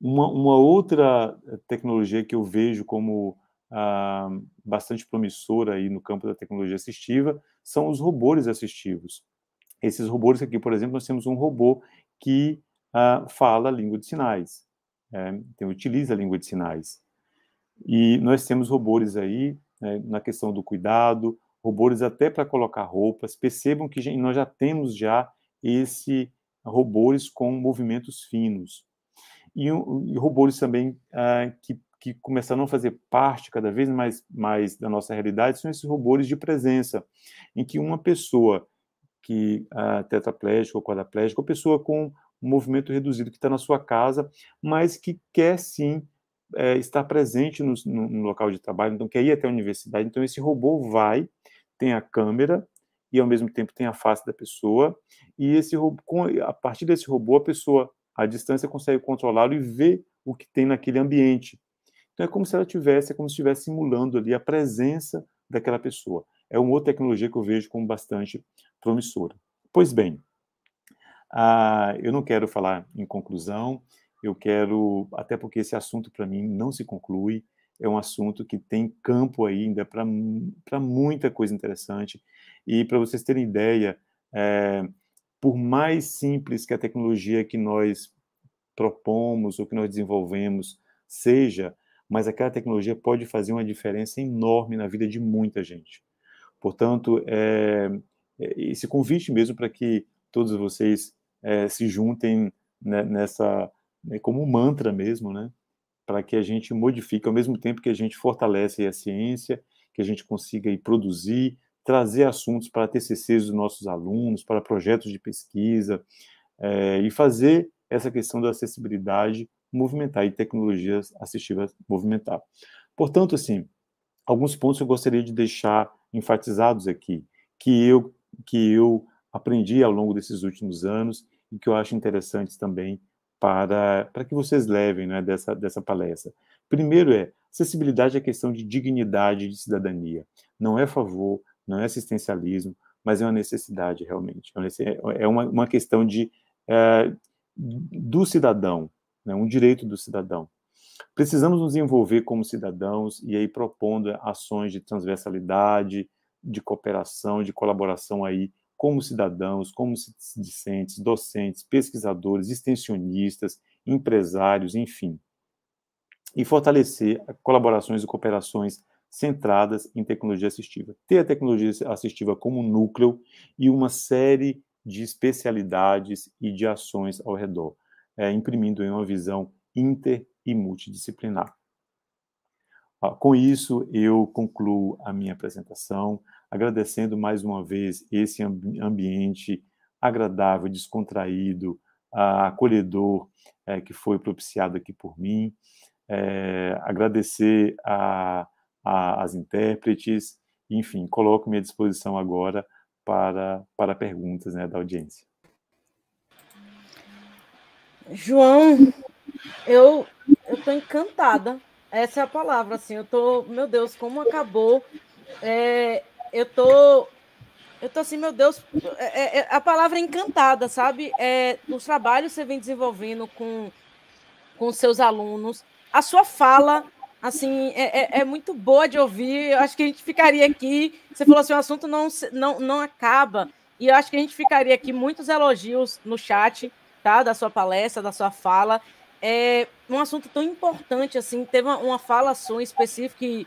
Uma, uma outra eh, tecnologia que eu vejo como ah, bastante promissora aí no campo da tecnologia assistiva são os robôs assistivos. Esses robôs aqui, por exemplo, nós temos um robô que ah, fala a língua de sinais, é, utiliza a língua de sinais. E nós temos robôs aí né, na questão do cuidado, robôs até para colocar roupas. Percebam que nós já temos já esse robôs com movimentos finos e, e robôs também ah, que, que começaram a fazer parte cada vez mais, mais da nossa realidade são esses robôs de presença, em que uma pessoa que ah, tetraplégica ou quadraplégica, ou pessoa com movimento reduzido que está na sua casa, mas que quer sim é, estar presente no, no, no, local de trabalho, então quer ir até a universidade. Então, esse robô vai, tem a câmera e, ao mesmo tempo, tem a face da pessoa. E esse robô, com, a partir desse robô, a pessoa à distância consegue controlá-lo e ver o que tem naquele ambiente. Então é como se ela tivesse, é como se estivesse simulando ali a presença daquela pessoa. É uma outra tecnologia que eu vejo como bastante promissora. Pois bem, ah, eu não quero falar em conclusão, eu quero, até porque esse assunto para mim não se conclui, é um assunto que tem campo ainda para muita coisa interessante. E para vocês terem ideia, é, por mais simples que a tecnologia que nós propomos ou que nós desenvolvemos seja, mas aquela tecnologia pode fazer uma diferença enorme na vida de muita gente. Portanto, é, é esse convite mesmo para que todos vocês é, se juntem né, nessa, né, como um mantra mesmo, né? Para que a gente modifique, ao mesmo tempo que a gente fortalece a ciência, que a gente consiga produzir, trazer assuntos para TCCs dos nossos alunos, para projetos de pesquisa, é, e fazer essa questão da acessibilidade movimentar e tecnologias assistivas movimentar. Portanto, assim, alguns pontos eu gostaria de deixar enfatizados aqui, que eu, que eu aprendi ao longo desses últimos anos e que eu acho interessantes também para, para que vocês levem né, dessa, dessa palestra. Primeiro é, acessibilidade é questão de dignidade de cidadania. Não é favor, não é assistencialismo, mas é uma necessidade realmente. É uma, é uma questão de, é, do cidadão, né, um direito do cidadão. Precisamos nos envolver como cidadãos e aí propondo ações de transversalidade, de cooperação, de colaboração aí como cidadãos, como discentes, docentes, pesquisadores, extensionistas, empresários, enfim. E fortalecer colaborações e cooperações centradas em tecnologia assistiva. Ter a tecnologia assistiva como núcleo e uma série de especialidades e de ações ao redor, é, imprimindo em uma visão inter e multidisciplinar. com isso, eu concluo a minha apresentação, agradecendo mais uma vez esse ambiente agradável, descontraído, acolhedor é, que foi propiciado aqui por mim. É, agradecer a a, as intérpretes, enfim, coloco-me à disposição agora para, para perguntas né, da audiência. João, eu estou encantada. Essa é a palavra, assim. Eu tô, meu Deus, como acabou. É, eu tô, eu tô assim, meu Deus. É, é, é a palavra é encantada, sabe? É, os trabalhos que você vem desenvolvendo com com seus alunos, a sua fala assim, é, é, é, muito boa de ouvir. Eu acho que a gente ficaria aqui. Você falou assim, o assunto não, não, não acaba. E eu acho que a gente ficaria aqui muitos elogios no chat, tá? Da sua palestra, da sua fala. É um assunto tão importante, assim. Teve uma, uma fala sua específica que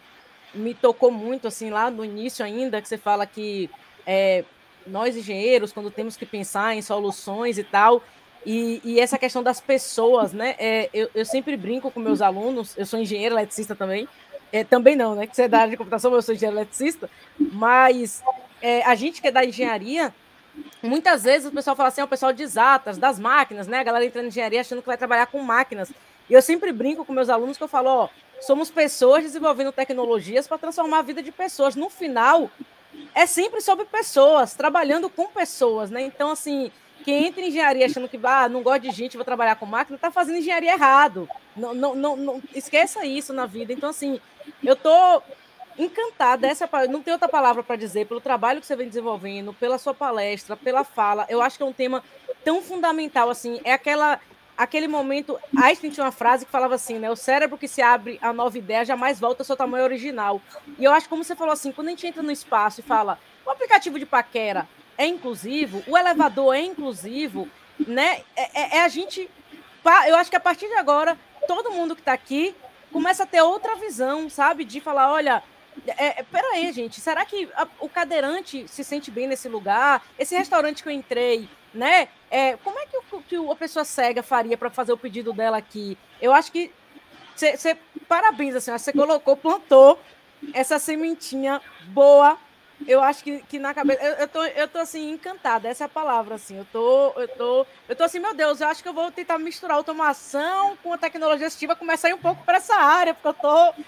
me tocou muito, assim, lá no início ainda, que você fala que é, nós engenheiros, quando temos que pensar em soluções e tal, e, e, essa questão das pessoas, né? É, eu, eu, sempre brinco com meus alunos, eu sou engenheiro eletricista também. É, também não, né? Que você é da área de computação, eu sou engenheiro eletricista. Mas é, a gente que é da engenharia, muitas vezes o pessoal fala assim, é o pessoal de exatas, das máquinas, né? A galera entrando em engenharia achando que vai trabalhar com máquinas. E eu sempre brinco com meus alunos que eu falo, ó, somos pessoas desenvolvendo tecnologias para transformar a vida de pessoas. No final, é sempre sobre pessoas, trabalhando com pessoas, né? Então, assim, quem entra em engenharia achando que ah, não gosta de gente, vou trabalhar com máquina, está fazendo engenharia errado. Não, não, não, não, esqueça isso na vida. Então, assim, eu estou encantada. Essa é não tem outra palavra para dizer pelo trabalho que você vem desenvolvendo, pela sua palestra, pela fala. Eu acho que é um tema tão fundamental assim. É aquela aquele momento. Einstein tinha uma frase que falava assim, né? O cérebro que se abre a nova ideia jamais volta ao seu tamanho original. E eu acho como você falou assim, quando a gente entra no espaço e fala o aplicativo de paquera, é inclusivo, o elevador é inclusivo, né? É, é, é a gente. Eu acho que a partir de agora, todo mundo que está aqui começa a ter outra visão, sabe? De falar, olha, é, é, peraí, gente, será que a, o cadeirante se sente bem nesse lugar? Esse restaurante que eu entrei, né? É, como é que, o, que a pessoa cega faria para fazer o pedido dela aqui? Eu acho que você parabéns, assim, você colocou, plantou essa sementinha boa eu acho que, que na cabeça. Eu, eu, tô, eu tô assim, encantada, essa é a palavra, assim. Eu tô, eu tô. Eu tô assim, meu Deus, eu acho que eu vou tentar misturar automação com a tecnologia assistiva, começar um pouco para essa área, porque eu tô que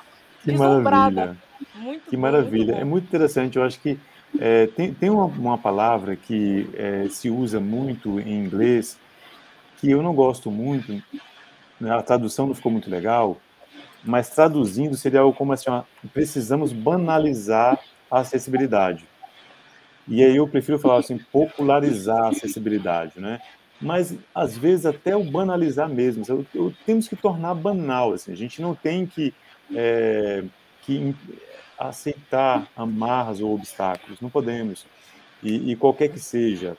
deslumbrada. Maravilha. Muito que bom, maravilha. Muito é muito interessante, eu acho que. É, tem tem uma, uma palavra que é, se usa muito em inglês que eu não gosto muito, né, a tradução não ficou muito legal, mas traduzindo seria algo como assim: ó, precisamos banalizar acessibilidade. E aí eu prefiro falar assim, popularizar a acessibilidade, né? Mas às vezes até o banalizar mesmo. Eu, eu, temos que tornar banal, assim. A gente não tem que, é, que aceitar amarras ou obstáculos, não podemos. E, e qualquer que seja,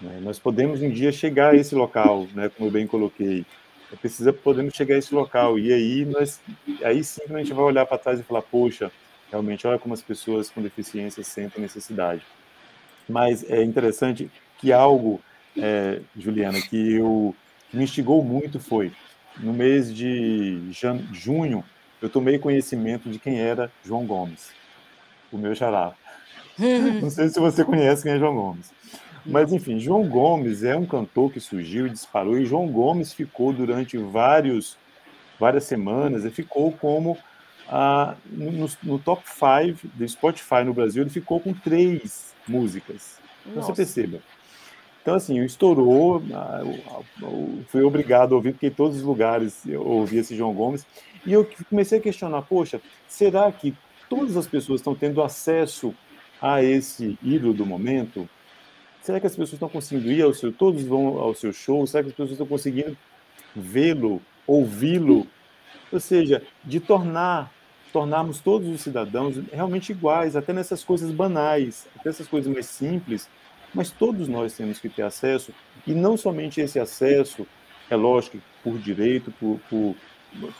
né? nós podemos um dia chegar a esse local, né? Como eu bem coloquei, é precisa podemos chegar a esse local. E aí nós, aí sim a gente vai olhar para trás e falar, poxa Realmente, olha como as pessoas com deficiência sentem necessidade. Mas é interessante que algo, é, Juliana, que eu que me instigou muito foi no mês de junho eu tomei conhecimento de quem era João Gomes, o meu xará. Uhum. Não sei se você conhece quem é João Gomes. Mas, enfim, João Gomes é um cantor que surgiu e disparou, e João Gomes ficou durante vários, várias semanas, e ficou como ah, no, no, top 5 do Spotify no Brasil, ele ficou com três músicas. Então, você perceba. Então, assim, estourou, fui obrigado a ouvir, porque em todos os lugares eu ouvi esse João Gomes. E eu comecei a questionar: poxa, será que todas as pessoas estão tendo acesso a esse ídolo do momento? Será que as pessoas estão conseguindo ir ao seu, todos vão ao seu show? Será que as pessoas estão conseguindo vê-lo, ouvi-lo? Ou seja, de tornar tornarmos todos os cidadãos realmente iguais, até nessas coisas banais, até essas coisas mais simples, mas todos nós temos que ter acesso, e não somente esse acesso, é lógico, por direito, por, por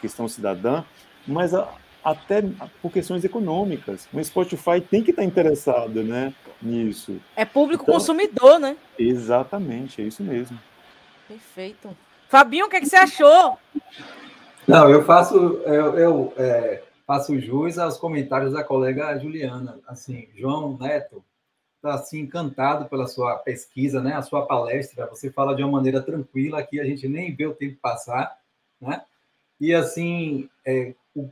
questão cidadã, mas a, até por questões econômicas. O Spotify tem que estar interessado né, nisso. É público então, consumidor, né? Exatamente, é isso mesmo. Perfeito. Fabinho, o que, é que você achou? Não, eu faço. Eu, eu é, faço jus aos comentários da colega Juliana. Assim, João Neto está assim encantado pela sua pesquisa, né? A sua palestra, você fala de uma maneira tranquila que a gente nem vê o tempo passar, né? E assim, é, o,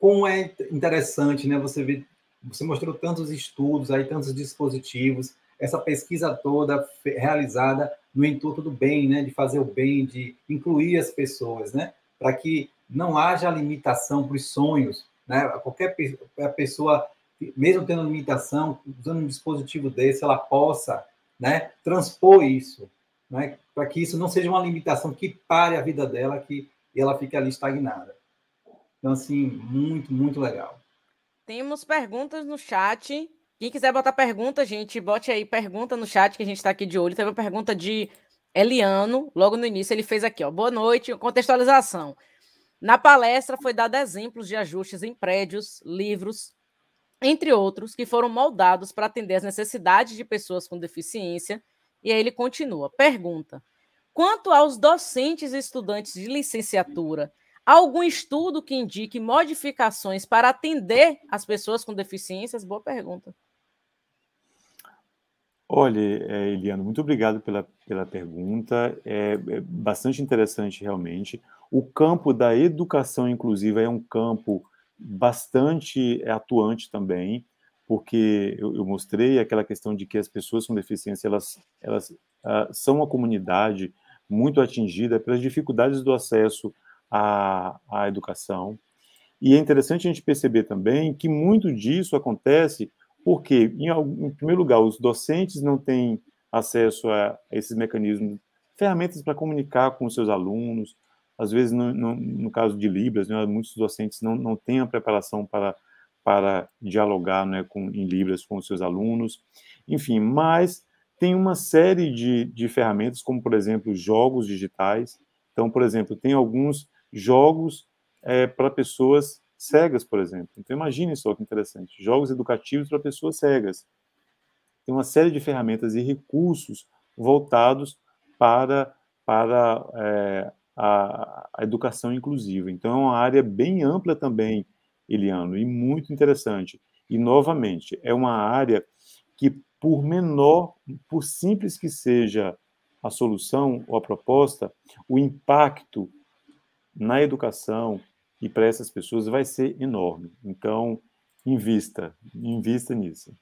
como é interessante, né? Você vê, você mostrou tantos estudos aí, tantos dispositivos, essa pesquisa toda realizada no intuito do bem, né? De fazer o bem, de incluir as pessoas, né? Para que não haja limitação para os sonhos, né? Qualquer pessoa, mesmo tendo limitação, usando um dispositivo desse, ela possa né, transpor isso, né, para que isso não seja uma limitação que pare a vida dela que, e ela fique ali estagnada. Então, assim, muito, muito legal. Temos perguntas no chat. Quem quiser botar pergunta, gente, bote aí pergunta no chat que a gente está aqui de olho. Teve uma pergunta de Eliano, logo no início, ele fez aqui, ó. Boa noite, contextualização. Na palestra foi dado exemplos de ajustes em prédios, livros, entre outros, que foram moldados para atender às necessidades de pessoas com deficiência. E aí ele continua, pergunta: quanto aos docentes e estudantes de licenciatura, algum estudo que indique modificações para atender as pessoas com deficiências? Boa pergunta. Olha, eh, Eliano, muito obrigado pela, pela pergunta. É, é, bastante interessante, realmente. O campo da educação inclusiva é um campo bastante eh, atuante também, porque eu, eu mostrei aquela questão de que as pessoas com deficiência elas, elas ah, são uma comunidade muito atingida pelas dificuldades do acesso à, à educação. E é interessante a gente perceber também que muito disso acontece porque, em, em primeiro lugar, os docentes não têm acesso a esses mecanismos, ferramentas para comunicar com os seus alunos. Às vezes, no, no, no caso de Libras, né, muitos docentes não, não têm a preparação para, para dialogar né, com, em Libras com os seus alunos. Enfim, mas tem uma série de, de ferramentas, como, por exemplo, jogos digitais. Então, por exemplo, tem alguns jogos é, para pessoas cegas, por exemplo. Então imagine só que interessante, jogos educativos para pessoas cegas. Tem uma série de ferramentas e recursos voltados para, para é, a, a, educação inclusiva. Então é uma área bem ampla também, Eliano, e muito interessante. E novamente é uma área que por menor, por simples que seja a solução ou a proposta, o impacto na educação, e para essas pessoas vai ser enorme. Então, invista, invista nisso.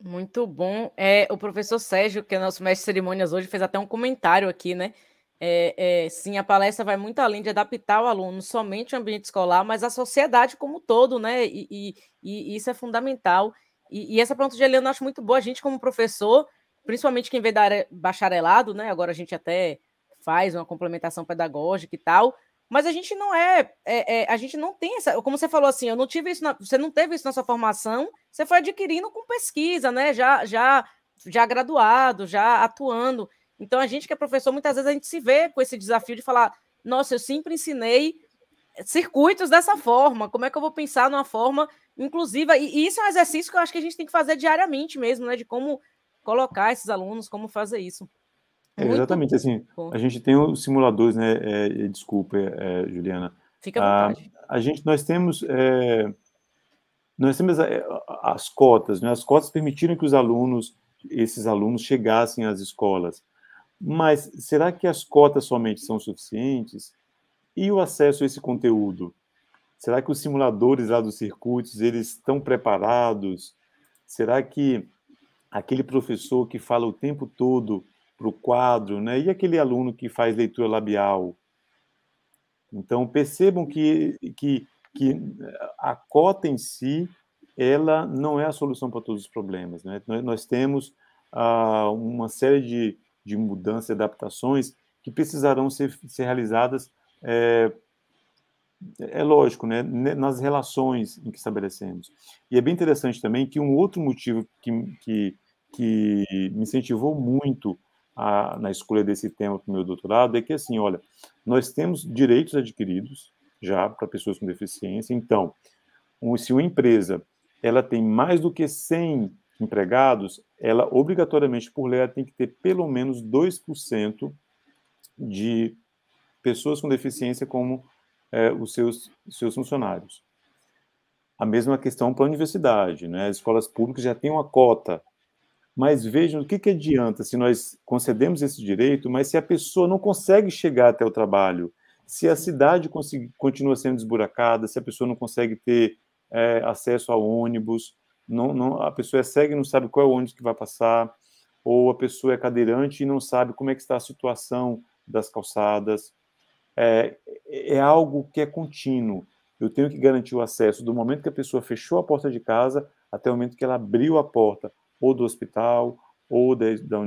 Muito bom. É, o professor Sérgio, que é nosso mestre de cerimônias hoje, fez até um comentário aqui, né? É, é, sim, a palestra vai muito além de adaptar o aluno somente ao ambiente escolar, mas a sociedade como um todo, né? E, e, e isso é fundamental. E, e essa pergunta de Helena eu acho muito boa. A gente, como professor, principalmente quem vem da área bacharelado, né? Agora a gente até faz uma complementação pedagógica e tal, mas a gente não é, é, é, a gente não tem essa, como você falou assim, eu não tive isso, na, você não teve isso na sua formação, você foi adquirindo com pesquisa, né? Já, já, já graduado, já atuando. Então a gente que é professor muitas vezes a gente se vê com esse desafio de falar, nossa, eu sempre ensinei circuitos dessa forma. Como é que eu vou pensar numa forma inclusiva? E, e isso é um exercício que eu acho que a gente tem que fazer diariamente mesmo, né? De como colocar esses alunos, como fazer isso. É exatamente, assim, a gente tem os simuladores, né? É, é desculpa, é, é, Juliana. Fica à ah, vontade. A, a gente, nós temos, nós temos as cotas, né? As cotas permitiram que os alunos, esses alunos, chegassem às escolas. Mas será que as cotas somente são suficientes? E o acesso a esse conteúdo? Será que os simuladores lá dos circuitos, eles estão preparados? Será que aquele professor que fala o tempo todo para o quadro, né? E aquele aluno que faz leitura labial. Então percebam que que que a cota em si ela não é a solução para todos os problemas, né? Nós temos ah, uma série de, de mudanças e adaptações que precisarão ser, ser realizadas, eh, é, é lógico, né? nas relações em que estabelecemos. E é bem interessante também que um outro motivo que, que, que me incentivou muito a, na escolha desse tema para o meu doutorado é que, assim, olha, nós temos direitos adquiridos já para pessoas com deficiência, então, um, se uma empresa ela tem mais do que 100 empregados, ela obrigatoriamente, por lei, tem que ter pelo menos 2% de pessoas com deficiência como é, os seus, seus funcionários. A mesma questão para a universidade, né? As escolas públicas já têm uma cota mas vejam, o que, que adianta se nós concedemos esse direito, mas se a pessoa não consegue chegar até o trabalho, se a cidade continua sendo desburacada, se a pessoa não consegue ter é, acesso a ônibus, não, não, a pessoa é cega e não sabe qual é o ônibus que vai passar, ou a pessoa é cadeirante e não sabe como é que está a situação das calçadas. É, é algo que é contínuo. Eu tenho que garantir o acesso do momento que a pessoa fechou a porta de casa até o momento que ela abriu a porta ou do hospital, ou da, da,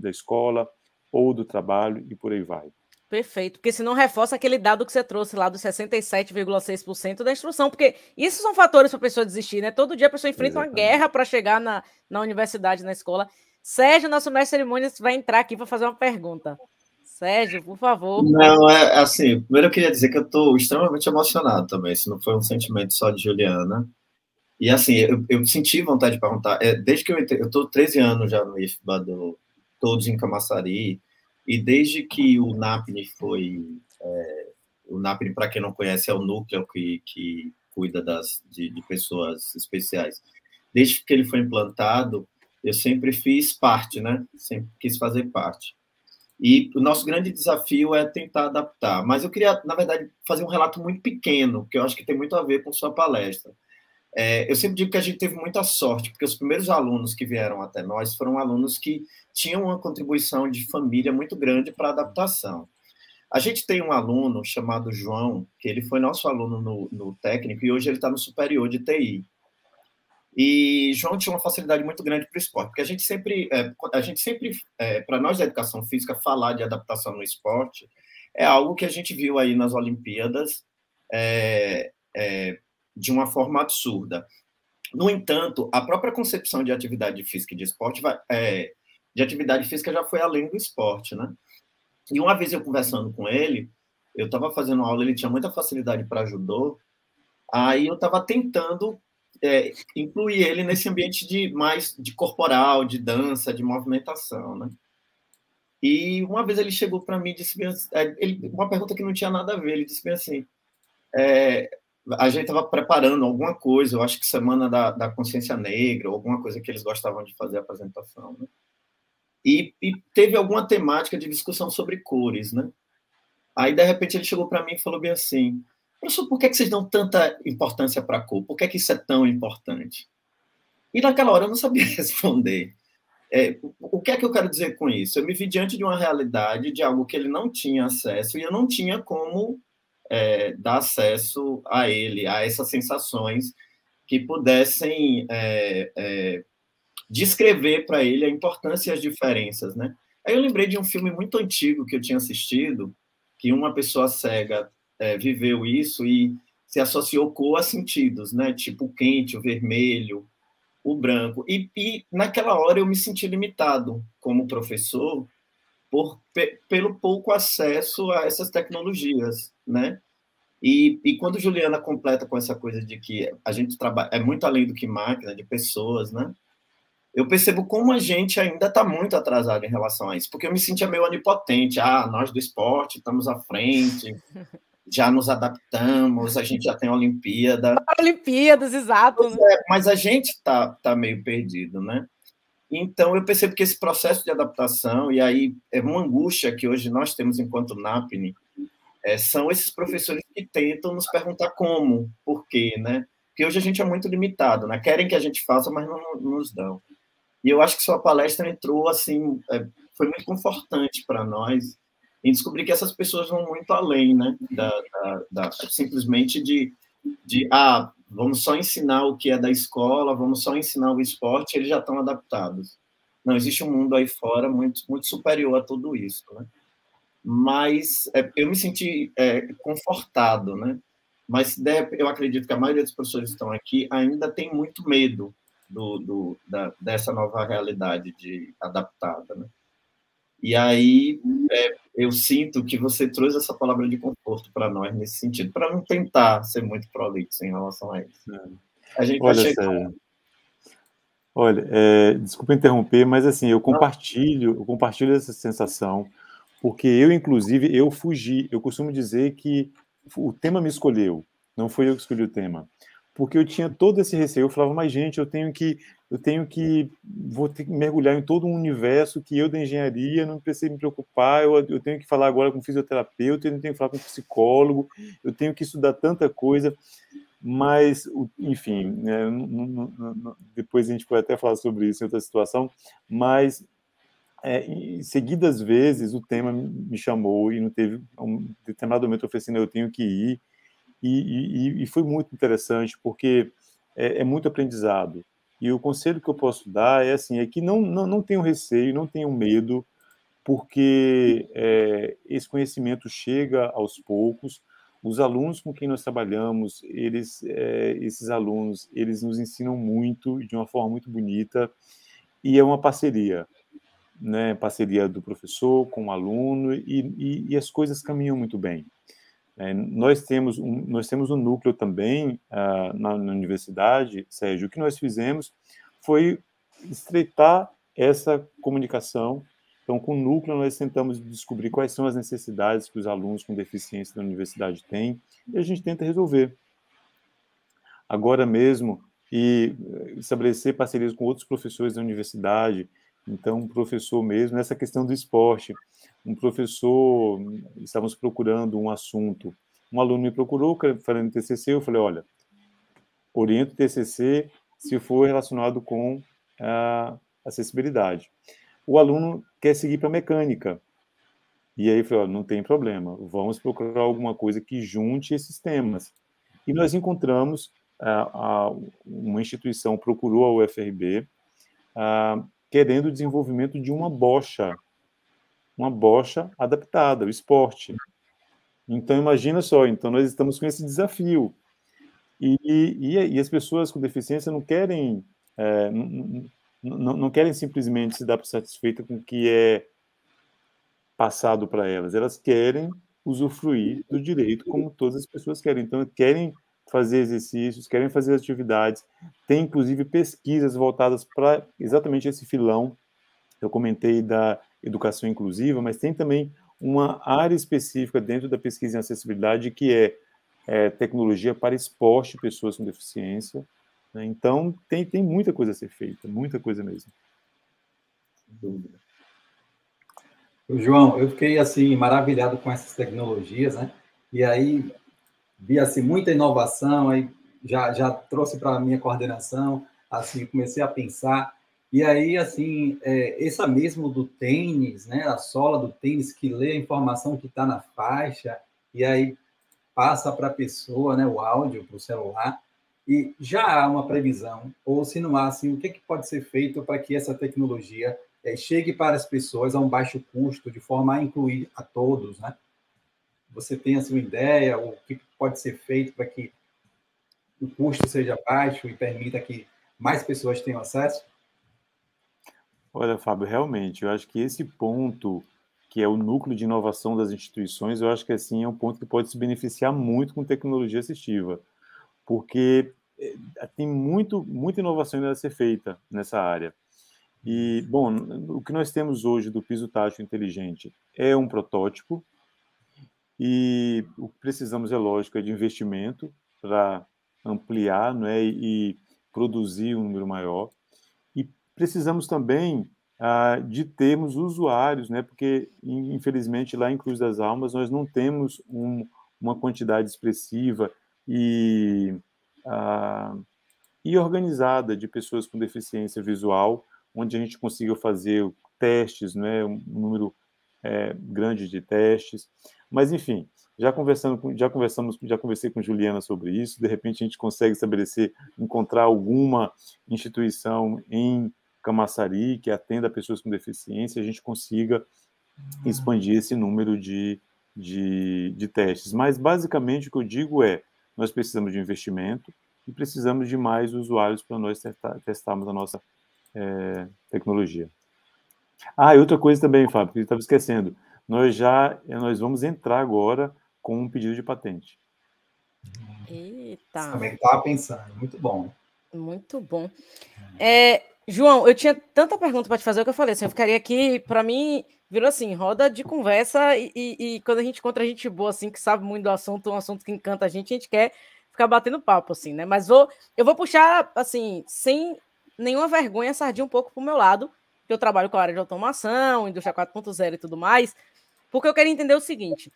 da escola, ou do trabalho e por aí vai. Perfeito, porque senão reforça aquele dado que você trouxe lá dos 67,6% da instrução, porque isso são fatores para a pessoa desistir, né? Todo dia a pessoa enfrenta Exatamente. uma guerra para chegar na, na universidade, na escola. Sérgio, nosso mestre de cerimônias, vai entrar aqui para fazer uma pergunta. Sérgio, por favor. Não, é, é assim, primeiro eu queria dizer que eu estou extremamente emocionado também, se não foi um sentimento só de Juliana. E assim, eu, eu senti vontade de perguntar, é, desde que eu entrei, eu 13 anos já no IFBA do Todos em Camaçari, e desde que o NAPNE foi, é, o NAPNE, para quem não conhece, é o núcleo que, que cuida das, de, de pessoas especiais. Desde que ele foi implantado, eu sempre fiz parte, né? Sempre quis fazer parte. E o nosso grande desafio é tentar adaptar. Mas eu queria, na verdade, fazer um relato muito pequeno, que eu acho que tem muito a ver com sua palestra. É, eu sempre digo que a gente teve muita sorte, porque os primeiros alunos que vieram até nós foram alunos que tinham uma contribuição de família muito grande para a adaptação. A gente tem um aluno chamado João, que ele foi nosso aluno no, no técnico e hoje ele está no superior de TI. E João tinha uma facilidade muito grande para o esporte, porque a gente sempre, é, a gente sempre, é, para nós da educação física, falar de adaptação no esporte é algo que a gente viu aí nas Olimpíadas, é, é de uma forma absurda. No entanto, a própria concepção de atividade física e de esporte vai, é, de atividade física já foi além do esporte, né? E uma vez eu conversando com ele, eu estava fazendo aula, ele tinha muita facilidade para judô, aí eu estava tentando é, incluir ele nesse ambiente de mais de corporal, de dança, de movimentação, né? E uma vez ele chegou para mim e disse é, ele, uma pergunta que não tinha nada a ver, ele disse bem assim, é, a gente estava preparando alguma coisa, eu acho que Semana da, da Consciência Negra, alguma coisa que eles gostavam de fazer a apresentação, né? E, e, teve alguma temática de discussão sobre cores, né? Aí, de repente, ele chegou para mim e falou bem assim, professor, por que, é que vocês dão tanta importância para a cor? Por que, é que isso é tão importante? E naquela hora eu não sabia *laughs* responder. É, o que é que eu quero dizer com isso? Eu me vi diante de uma realidade, de algo que ele não tinha acesso, e eu não tinha como é, dar acesso a ele, a essas sensações que pudessem é, é, descrever para ele a importância e as diferenças, né? Aí eu lembrei de um filme muito antigo que eu tinha assistido, que uma pessoa cega é, viveu isso e se associou com os sentidos, né? Tipo o quente, o vermelho, o branco. E, e naquela hora eu me senti limitado como professor por, pelo pouco acesso a essas tecnologias né? E, e quando Juliana completa com essa coisa de que a gente trabalha é muito além do que máquina, de pessoas, né? Eu percebo como a gente ainda está muito atrasado em relação a isso, porque eu me sentia meio onipotente. Ah, nós do esporte estamos à frente, *laughs* já nos adaptamos, a gente já tem a Olimpíada. Olimpíadas, exato. Né? É, mas a gente está tá meio perdido, né? Então, eu percebo que esse processo de adaptação, e aí é uma angústia que hoje nós temos enquanto NAPNI, é, são esses professores que tentam nos perguntar como, por quê, né? Porque hoje a gente é muito limitado, né? Querem que a gente faça, mas não, não nos dão. E eu acho que sua palestra entrou assim, é, foi muito confortante para nós em descobrir que essas pessoas vão muito além, né? Da, da, da, simplesmente de, de, ah, vamos só ensinar o que é da escola, vamos só ensinar o esporte, eles já estão adaptados. Não, existe um mundo aí fora muito, muito superior a tudo isso, né? mas é, eu me senti é, confortado, né? Mas eu acredito que a maioria dos professores que estão aqui ainda tem muito medo do, do, da, dessa nova realidade de adaptada, né? E aí é, eu sinto que você trouxe essa palavra de conforto para nós nesse sentido, para não tentar ser muito prolixo em relação a isso. É. A gente tá Olha, vai chegar... Olha, é, desculpa interromper, mas assim eu compartilho, eu compartilho essa sensação porque eu, inclusive, eu fugi. Eu costumo dizer que o tema me escolheu, não foi eu que escolhi o tema. Porque eu tinha todo esse receio, eu falava, mas gente, eu tenho que, eu tenho que, vou ter que mergulhar em todo um universo que eu da engenharia não precisei me preocupar, eu, eu tenho que falar agora com fisioterapeuta, eu tenho que falar com psicólogo, eu tenho que estudar tanta coisa mas enfim, né, depois a gente pode até falar sobre isso em outra situação, mas é, em seguidas vezes o tema me chamou e não teve um determinado momento eu falei assim, eu tenho que ir e, e, e foi muito interessante porque é, é, muito aprendizado e o conselho que eu posso dar é assim é que não não, não tenham receio não tenham medo porque é, esse conhecimento chega aos poucos os alunos com quem nós trabalhamos eles é, esses alunos eles nos ensinam muito de uma forma muito bonita e é uma parceria né, parceria do professor com o aluno e, e, e as coisas caminham muito bem. É, nós temos um, nós temos um núcleo também uh, na, na, universidade, Sérgio. O que nós fizemos foi estreitar essa comunicação. Então, com o núcleo, nós tentamos descobrir quais são as necessidades que os alunos com deficiência da universidade têm e a gente tenta resolver. Agora mesmo, e eh, estabelecer parcerias com outros professores da universidade, então, um professor mesmo, nessa questão do esporte, um professor, estávamos procurando um assunto, um aluno me procurou falando TCC, eu falei, olha, oriento o TCC se for relacionado com a acessibilidade. O aluno quer seguir para mecânica, e aí eu falei, olha, não tem problema, vamos procurar alguma coisa que junte esses temas. E nós encontramos, uma instituição procurou a UFRB, querendo o desenvolvimento de uma bocha, uma bocha adaptada, o esporte. Então, imagina só, então nós estamos com esse desafio. E, e, e as pessoas com deficiência não querem, é, não, não, não querem simplesmente se dar por satisfeita com o que é passado para elas, elas querem usufruir do direito como todas as pessoas querem. Então, querem fazer exercícios, querem fazer atividades. Tem inclusive pesquisas voltadas para exatamente esse filão. Eu comentei da educação inclusiva, mas tem também uma área específica dentro da pesquisa em acessibilidade que é, é tecnologia para esporte de pessoas com deficiência. Né? Então tem, tem muita coisa a ser feita, muita coisa mesmo. João, eu fiquei assim maravilhado com essas tecnologias, né? E aí vi assim muita inovação aí já já trouxe para minha coordenação assim comecei a pensar e aí assim é, essa mesmo do tênis né a sola do tênis que lê a informação que está na faixa e aí passa para a pessoa né o áudio para o celular e já há uma previsão ou se não há assim o que, que pode ser feito para que essa tecnologia é, chegue para as pessoas a um baixo custo de forma a incluir a todos né você tem assim, uma ideia, o que pode ser feito para que o custo seja baixo e permita que mais pessoas tenham acesso? Olha, Fábio, realmente, eu acho que esse ponto que é o núcleo de inovação das instituições, eu acho que assim é um ponto que pode se beneficiar muito com tecnologia assistiva, porque eh, tem muito muita inovação ainda a ser feita nessa área. E bom, o que nós temos hoje do piso tático inteligente é um protótipo e o que precisamos, é lógico, é de investimento para ampliar é, e produzir um número maior. E precisamos também ah, de termos usuários, né, porque, infelizmente, lá em Cruz das Almas, nós não temos um, uma quantidade expressiva e, ah, e organizada de pessoas com deficiência visual, onde a gente consiga fazer testes, né, um número é, grande de testes. Mas, enfim, já, conversando com, já conversamos, já conversei com Juliana sobre isso, de repente a gente consegue estabelecer, encontrar alguma instituição em Camaçari que atenda pessoas com deficiência, a gente consiga expandir esse número de, de, de testes. Mas, basicamente, o que eu digo é, nós precisamos de investimento e precisamos de mais usuários para nós testar, testarmos a nossa é, tecnologia. Ah, e outra coisa também, Fábio, que eu estava esquecendo nós já nós vamos entrar agora com um pedido de patente. Eita! também estava pensando, muito bom. Muito bom. É, João, eu tinha tanta pergunta para te fazer que eu falei assim, eu ficaria aqui, para mim, virou assim, roda de conversa e, e, e, quando a gente encontra gente boa, assim, que sabe muito do assunto, um assunto que encanta a gente, a gente quer ficar batendo papo, assim, né? Mas vou, eu vou puxar, assim, sem nenhuma vergonha, sardinha um pouco pro meu lado, que eu trabalho com a área de automação, indústria 4.0 e tudo mais, porque eu quero entender o seguinte: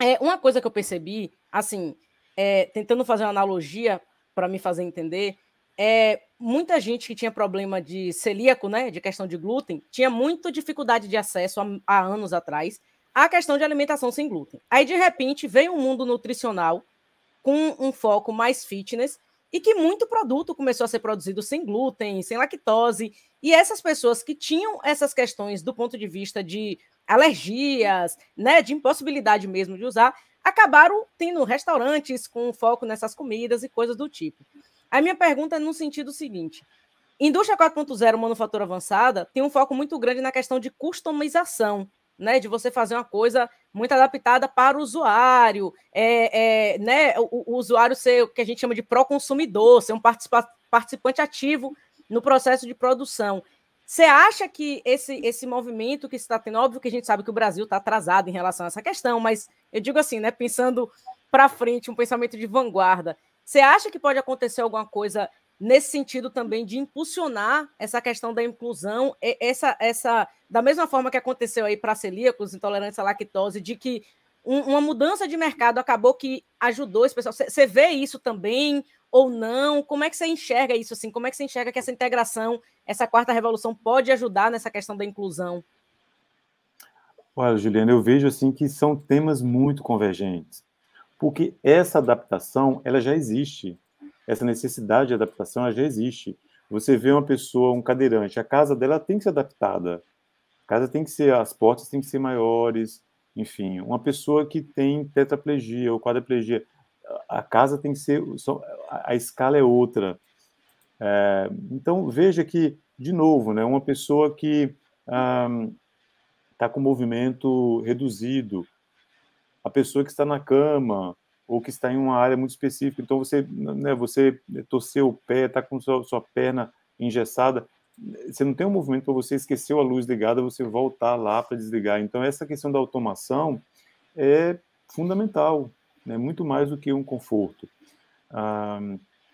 é, uma coisa que eu percebi, assim, é, tentando fazer uma analogia para me fazer entender, é muita gente que tinha problema de celíaco, né, de questão de glúten, tinha muita dificuldade de acesso há, há anos atrás à questão de alimentação sem glúten. Aí de repente veio um mundo nutricional com um foco mais fitness e que muito produto começou a ser produzido sem glúten, sem lactose, e essas pessoas que tinham essas questões do ponto de vista de alergias, né, de impossibilidade mesmo de usar, acabaram tendo restaurantes com foco nessas comidas e coisas do tipo. A minha pergunta é no sentido seguinte: indústria 4.0, manufatura avançada, tem um foco muito grande na questão de customização, né, de você fazer uma coisa muito adaptada para o usuário, é, é né, o, o, usuário ser o que a gente chama de pró-consumidor, ser um participa participante ativo no processo de produção. Você acha que esse, esse movimento que está tendo, óbvio que a gente sabe que o Brasil está atrasado em relação a essa questão, mas eu digo assim, né, pensando para frente, um pensamento de vanguarda, você acha que pode acontecer alguma coisa nesse sentido também de impulsionar essa questão da inclusão, essa, essa da mesma forma que aconteceu aí para celíacos, intolerância à lactose, de que um, uma mudança de mercado acabou que ajudou esse pessoal? Você vê isso também ou não? Como é que você enxerga isso? Assim? Como é que você enxerga que essa integração, essa quarta revolução pode ajudar nessa questão da inclusão? Olha, Juliana, eu vejo assim que são temas muito convergentes, porque essa adaptação ela já existe, essa necessidade de adaptação ela já existe. Você vê uma pessoa, um cadeirante, a casa dela tem que ser adaptada, a casa tem que ser, as portas têm que ser maiores, enfim, uma pessoa que tem tetraplegia ou quadriplegia, a casa tem que ser, a escala é outra. É, então veja que, de novo, né, uma pessoa que está ah, com movimento reduzido, a pessoa que está na cama ou que está em uma área muito específica, então você, né, você torceu o pé, está com sua, sua perna engessada, você não tem um movimento para você esqueceu a luz ligada, você voltar lá para desligar. Então essa questão da automação é fundamental, né? muito mais do que um conforto. Ah,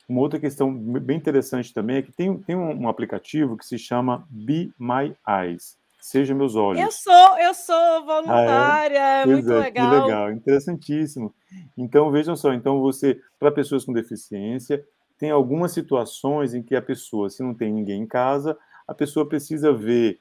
uma outra questão bem interessante também é que tem, tem um, aplicativo que se chama Be My Eyes, seja meus olhos. Eu sou, eu sou voluntária, ah, é? muito é, legal. legal, interessantíssimo. Então vejam só, então você para pessoas com deficiência tem algumas situações em que a pessoa, se não tem ninguém em casa, a pessoa precisa ver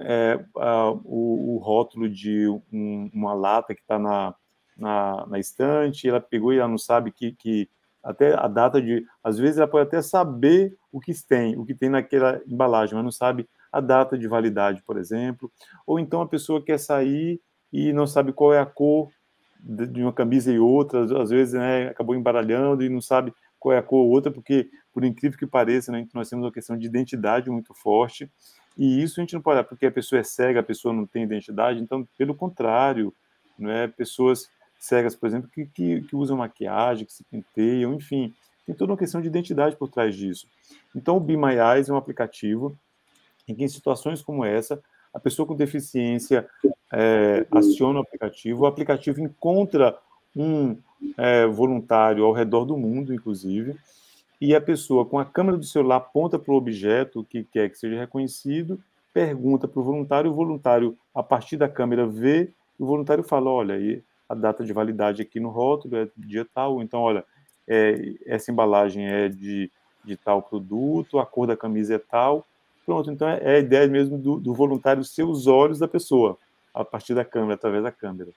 é, a, o, o, rótulo de um, uma lata que está na, na, na, estante, ela pegou e ela não sabe que, que até a data de. Às vezes ela pode até saber o que tem, o que tem naquela embalagem, mas não sabe a data de validade, por exemplo. Ou então a pessoa quer sair e não sabe qual é a cor de uma camisa e outra, às vezes né, acabou embaralhando e não sabe qual é a cor outra, porque, por incrível que pareça, né, nós temos uma questão de identidade muito forte, e isso a gente não pode olhar porque a pessoa é cega, a pessoa não tem identidade, então, pelo contrário, né, pessoas cegas, por exemplo, que, que, que usam maquiagem, que se penteiam, enfim, tem toda uma questão de identidade por trás disso. Então, o Be My Eyes é um aplicativo em que, em situações como essa, a pessoa com deficiência é, aciona o aplicativo, o aplicativo encontra um, é, voluntário ao redor do mundo, inclusive, e a pessoa com a câmera do celular aponta para o objeto que quer que seja reconhecido, pergunta para o voluntário, o voluntário, a partir da câmera, vê, o voluntário fala, olha, aí a data de validade aqui no rótulo é dia tal, então, olha, é, essa embalagem é de, de tal produto, a cor da camisa é tal, pronto, então é, é a ideia mesmo do, do voluntário ser os olhos da pessoa, a partir da câmera, através da câmera.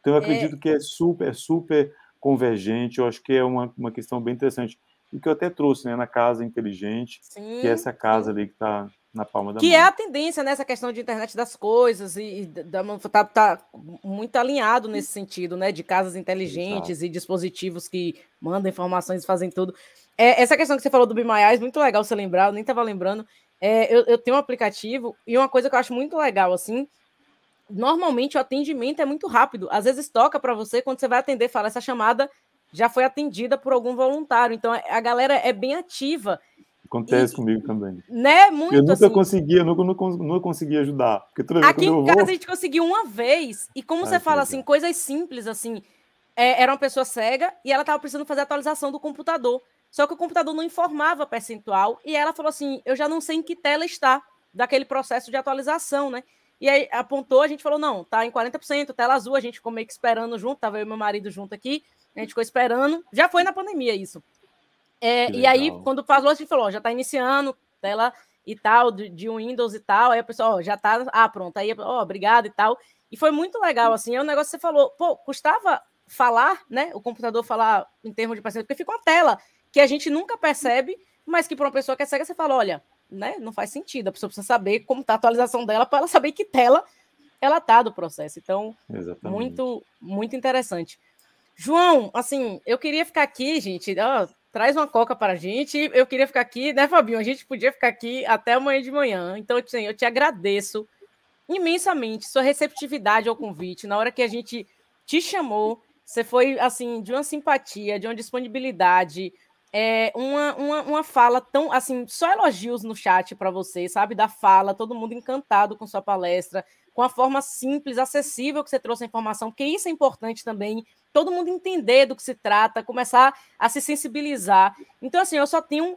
Então, eu é. acredito é... que é super, é super convergente, eu acho que é uma, uma questão bem interessante. E que eu até trouxe, né, na casa inteligente, Sim. que é essa casa ali que está na palma da que é mão. Que é a tendência nessa né, questão de internet das coisas e, está tá, muito alinhado nesse sentido, né, de casas inteligentes Exato. e dispositivos que mandam informações e fazem tudo. É, essa questão que você falou do Bimaiás, muito legal você lembrar, eu nem estava lembrando. É, eu, eu tenho um aplicativo e uma coisa que eu acho muito legal, assim, normalmente o atendimento é muito rápido. Às vezes toca para você, quando você vai atender, fala, essa chamada já foi atendida por algum voluntário. Então a galera é bem ativa. Acontece e, comigo também. Né? Muito. Eu nunca assim, conseguia, nunca, nunca, nunca consegui ajudar. Porque toda vez aqui em casa vou... a gente conseguiu uma vez. E como Ai, ah, você fala assim, coisas simples assim. É, era uma pessoa cega e ela estava precisando fazer a atualização do computador. Só que o computador não informava percentual e ela falou assim: Eu já não sei em que tela está daquele processo de atualização, né? E aí apontou, a gente falou: não, tá em 40%, tela azul, a gente ficou meio que esperando junto, tava eu e meu marido junto aqui, a gente ficou esperando. Já foi na pandemia isso. É, e aí, quando falou, a gente falou: ó, já tá iniciando, tela e tal, de, de Windows e tal. Aí a pessoa, ó, já tá, ah, pronto, aí, ó, obrigado e tal. E foi muito legal, assim, é um negócio que você falou, pô, custava falar, né, o computador falar em termos de parceiro porque fica uma tela que a gente nunca percebe, mas que para uma pessoa que é cega, você fala, olha, né? Não faz sentido. A pessoa precisa saber como está a atualização dela para ela saber que tela ela está do processo. Então, Exatamente. muito, muito interessante. João, assim, eu queria ficar aqui, gente. Ó, traz uma coca para a gente. Eu queria ficar aqui, né, Fabinho? A gente podia ficar aqui até amanhã de manhã. Então, assim, eu te agradeço imensamente sua receptividade ao convite. Na hora que a gente te chamou, você foi assim de uma simpatia, de uma disponibilidade é, uma, uma, uma fala tão assim, só elogios no chat para você, sabe? Da fala, todo mundo encantado com sua palestra, com a forma simples, acessível que você trouxe a informação, que isso é importante também, todo mundo entender do que se trata, começar a se sensibilizar. Então, assim, eu só tenho.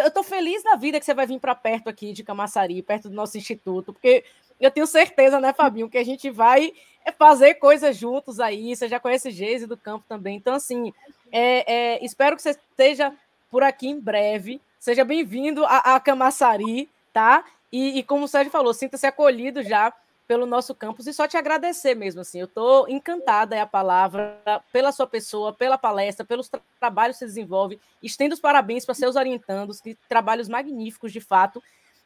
Eu estou feliz da vida que você vai vir para perto aqui de Camaçari, perto do nosso instituto, porque eu tenho certeza, né, Fabinho, que a gente vai é fazer coisas juntos aí. Você já conhece Geise do campo também. Então, assim, é, é, espero que você esteja por aqui em breve. Seja bem-vindo a, a Camaçari, tá? E, e, como o Sérgio falou, sinta-se acolhido já pelo nosso campus e só te agradecer mesmo, assim. Eu estou encantada, é a palavra, pela sua pessoa, pela palestra, pelos tra trabalhos que você desenvolve. Estendo os parabéns para seus orientandos, que trabalhos magníficos, de fato.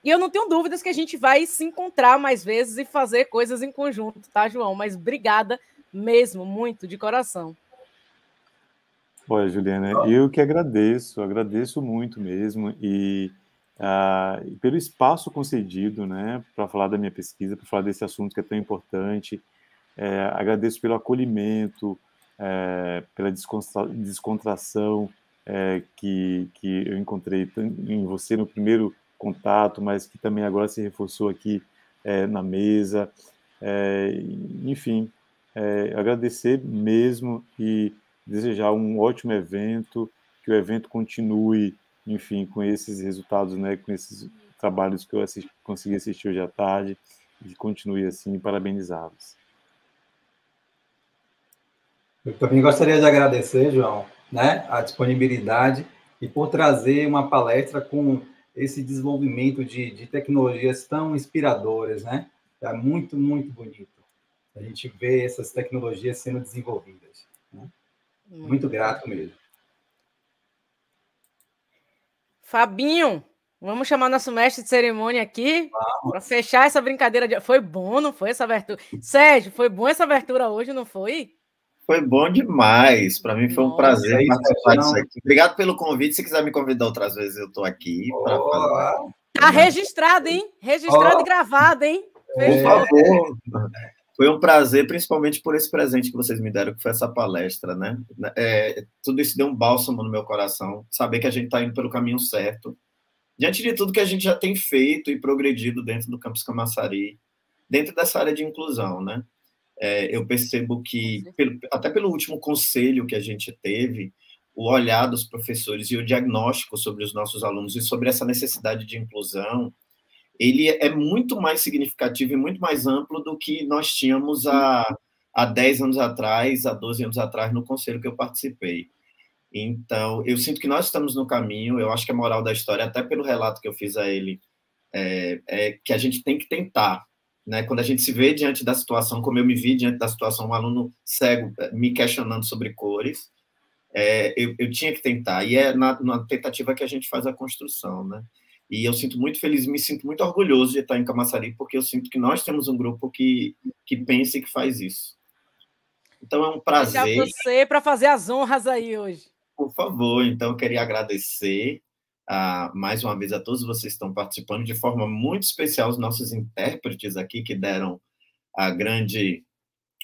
E eu não tenho dúvidas que a gente vai se encontrar mais vezes e fazer coisas em conjunto, tá, João? Mas obrigada mesmo, muito, de coração. Olha, Juliana, eu que agradeço, agradeço muito mesmo e ah, pelo espaço concedido, né, para falar da minha pesquisa, para falar desse assunto que é tão importante. É, agradeço pelo acolhimento, é, pela descontração é, que, que eu encontrei em você no primeiro contato, mas que também agora se reforçou aqui é, na mesa. É, enfim, é, agradecer mesmo e desejar um ótimo evento, que o evento continue, enfim, com esses resultados, né, com esses trabalhos que eu assisti, consegui assistir hoje à tarde, e continue assim, parabenizá-los. Eu também gostaria de agradecer, João, né, a disponibilidade e por trazer uma palestra com esse desenvolvimento de, de tecnologias tão inspiradoras, né? É muito, muito bonito a gente vê essas tecnologias sendo desenvolvidas. Né? Muito, muito grato mesmo. Fabinho, vamos chamar nosso mestre de cerimônia aqui para fechar essa brincadeira. De... Foi bom, não foi essa abertura? Sérgio, foi bom essa abertura hoje, não foi? Foi bom demais. Para mim foi um Nossa, prazer é participar disso aqui. Obrigado pelo convite. Se quiser me convidar outras vezes, eu estou aqui para falar. Está registrado, hein? Registrado oh. e gravado, hein? Por favor. Foi um prazer, principalmente por esse presente que vocês me deram, que foi essa palestra, né? É, tudo isso deu um bálsamo no meu coração, saber que a gente está indo pelo caminho certo. Diante de tudo que a gente já tem feito e progredido dentro do Campus Camaçari, dentro dessa área de inclusão, né? É, eu percebo que, pelo, até pelo último conselho que a gente teve, o olhar dos professores e o diagnóstico sobre os nossos alunos e sobre essa necessidade de inclusão, ele é muito mais significativo e muito mais amplo do que nós tínhamos há, há 10 anos atrás, há 12 anos atrás, no conselho que eu participei. Então, eu sinto que nós estamos no caminho, eu acho que a moral da história, até pelo relato que eu fiz a ele, é, é que a gente tem que tentar, né? Quando a gente se vê diante da situação, como eu me vi diante da situação, um aluno cego eh, me questionando sobre cores, é, eu, eu, tinha que tentar. E é na, na, tentativa que a gente faz a construção, né? E eu sinto muito feliz, me sinto muito orgulhoso de estar em Camaçari, porque eu sinto que nós temos um grupo que, que pensa e que faz isso. Então é um prazer. Deixar você para fazer as honras aí hoje. Por favor, então eu queria agradecer mais uma vez a todos vocês que estão participando, de forma muito especial os nossos intérpretes aqui que deram a grande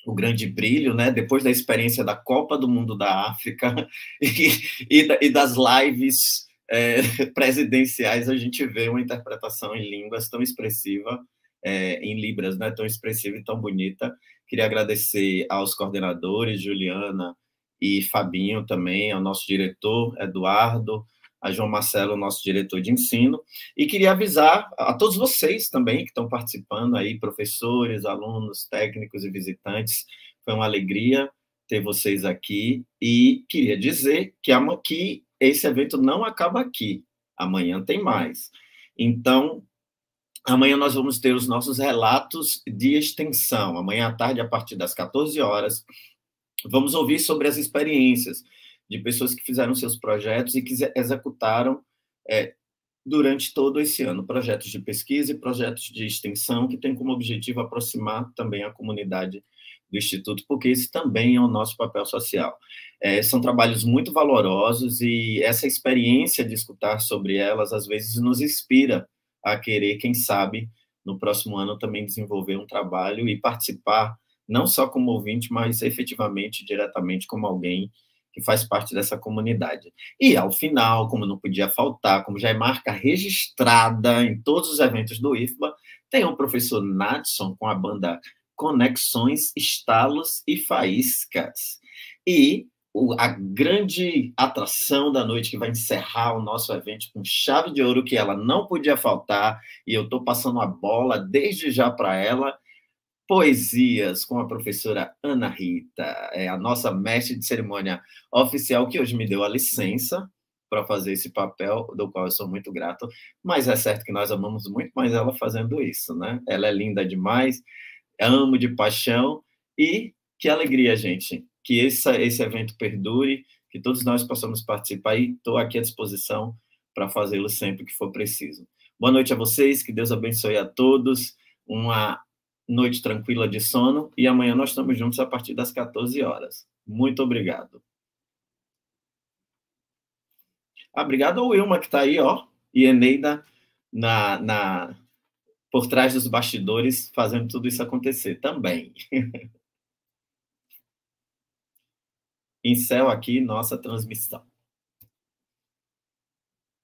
o grande brilho, né? Depois da experiência da Copa do Mundo da África *laughs* e, e, e das lives é, *laughs* presidenciais, a gente vê uma interpretação em línguas tão expressiva, é, em libras, né? Tão expressiva e tão bonita. Queria agradecer aos coordenadores, Juliana e Fabinho também, ao nosso diretor, Eduardo, a João Marcelo, nosso diretor de ensino, e queria avisar a todos vocês também que estão participando aí, professores, alunos, técnicos e visitantes, foi uma alegria ter vocês aqui e queria dizer que, que esse evento não acaba aqui, amanhã tem mais. Então, amanhã nós vamos ter os nossos relatos de extensão, amanhã à tarde, a partir das 14 horas, vamos ouvir sobre as experiências de pessoas que fizeram seus projetos e que executaram é, durante todo esse ano projetos de pesquisa e projetos de extensão que têm como objetivo aproximar também a comunidade do Instituto, porque esse também é o nosso papel social. É, são trabalhos muito valorosos e essa experiência de escutar sobre elas, às vezes, nos inspira a querer, quem sabe, no próximo ano também desenvolver um trabalho e participar, não só como ouvinte, mas efetivamente, diretamente, como alguém que faz parte dessa comunidade. E ao final, como não podia faltar, como já é marca registrada em todos os eventos do IFBA, tem o professor Natson com a banda Conexões, Estalos e Faíscas. E a grande atração da noite que vai encerrar o nosso evento com chave de ouro que ela não podia faltar e eu estou passando a bola desde já para ela Poesias com a professora Ana Rita, é a nossa mestre de cerimônia oficial que hoje me deu a licença para fazer esse papel, do qual eu sou muito grato, mas é certo que nós amamos muito mais ela fazendo isso, né? Ela é linda demais, amo de paixão e que alegria, gente, que esse, esse evento perdure, que todos nós possamos participar e estou aqui à disposição para fazê-lo sempre que for preciso. Boa noite a vocês, que Deus abençoe a todos, uma noite tranquila de sono e amanhã nós estamos juntos a partir das 14 horas. Muito obrigado. Ah, obrigado ao Wilma que está aí, ó, e Eneida na, na, por trás dos bastidores fazendo tudo isso acontecer também. *laughs* Em céu aqui, nossa transmissão.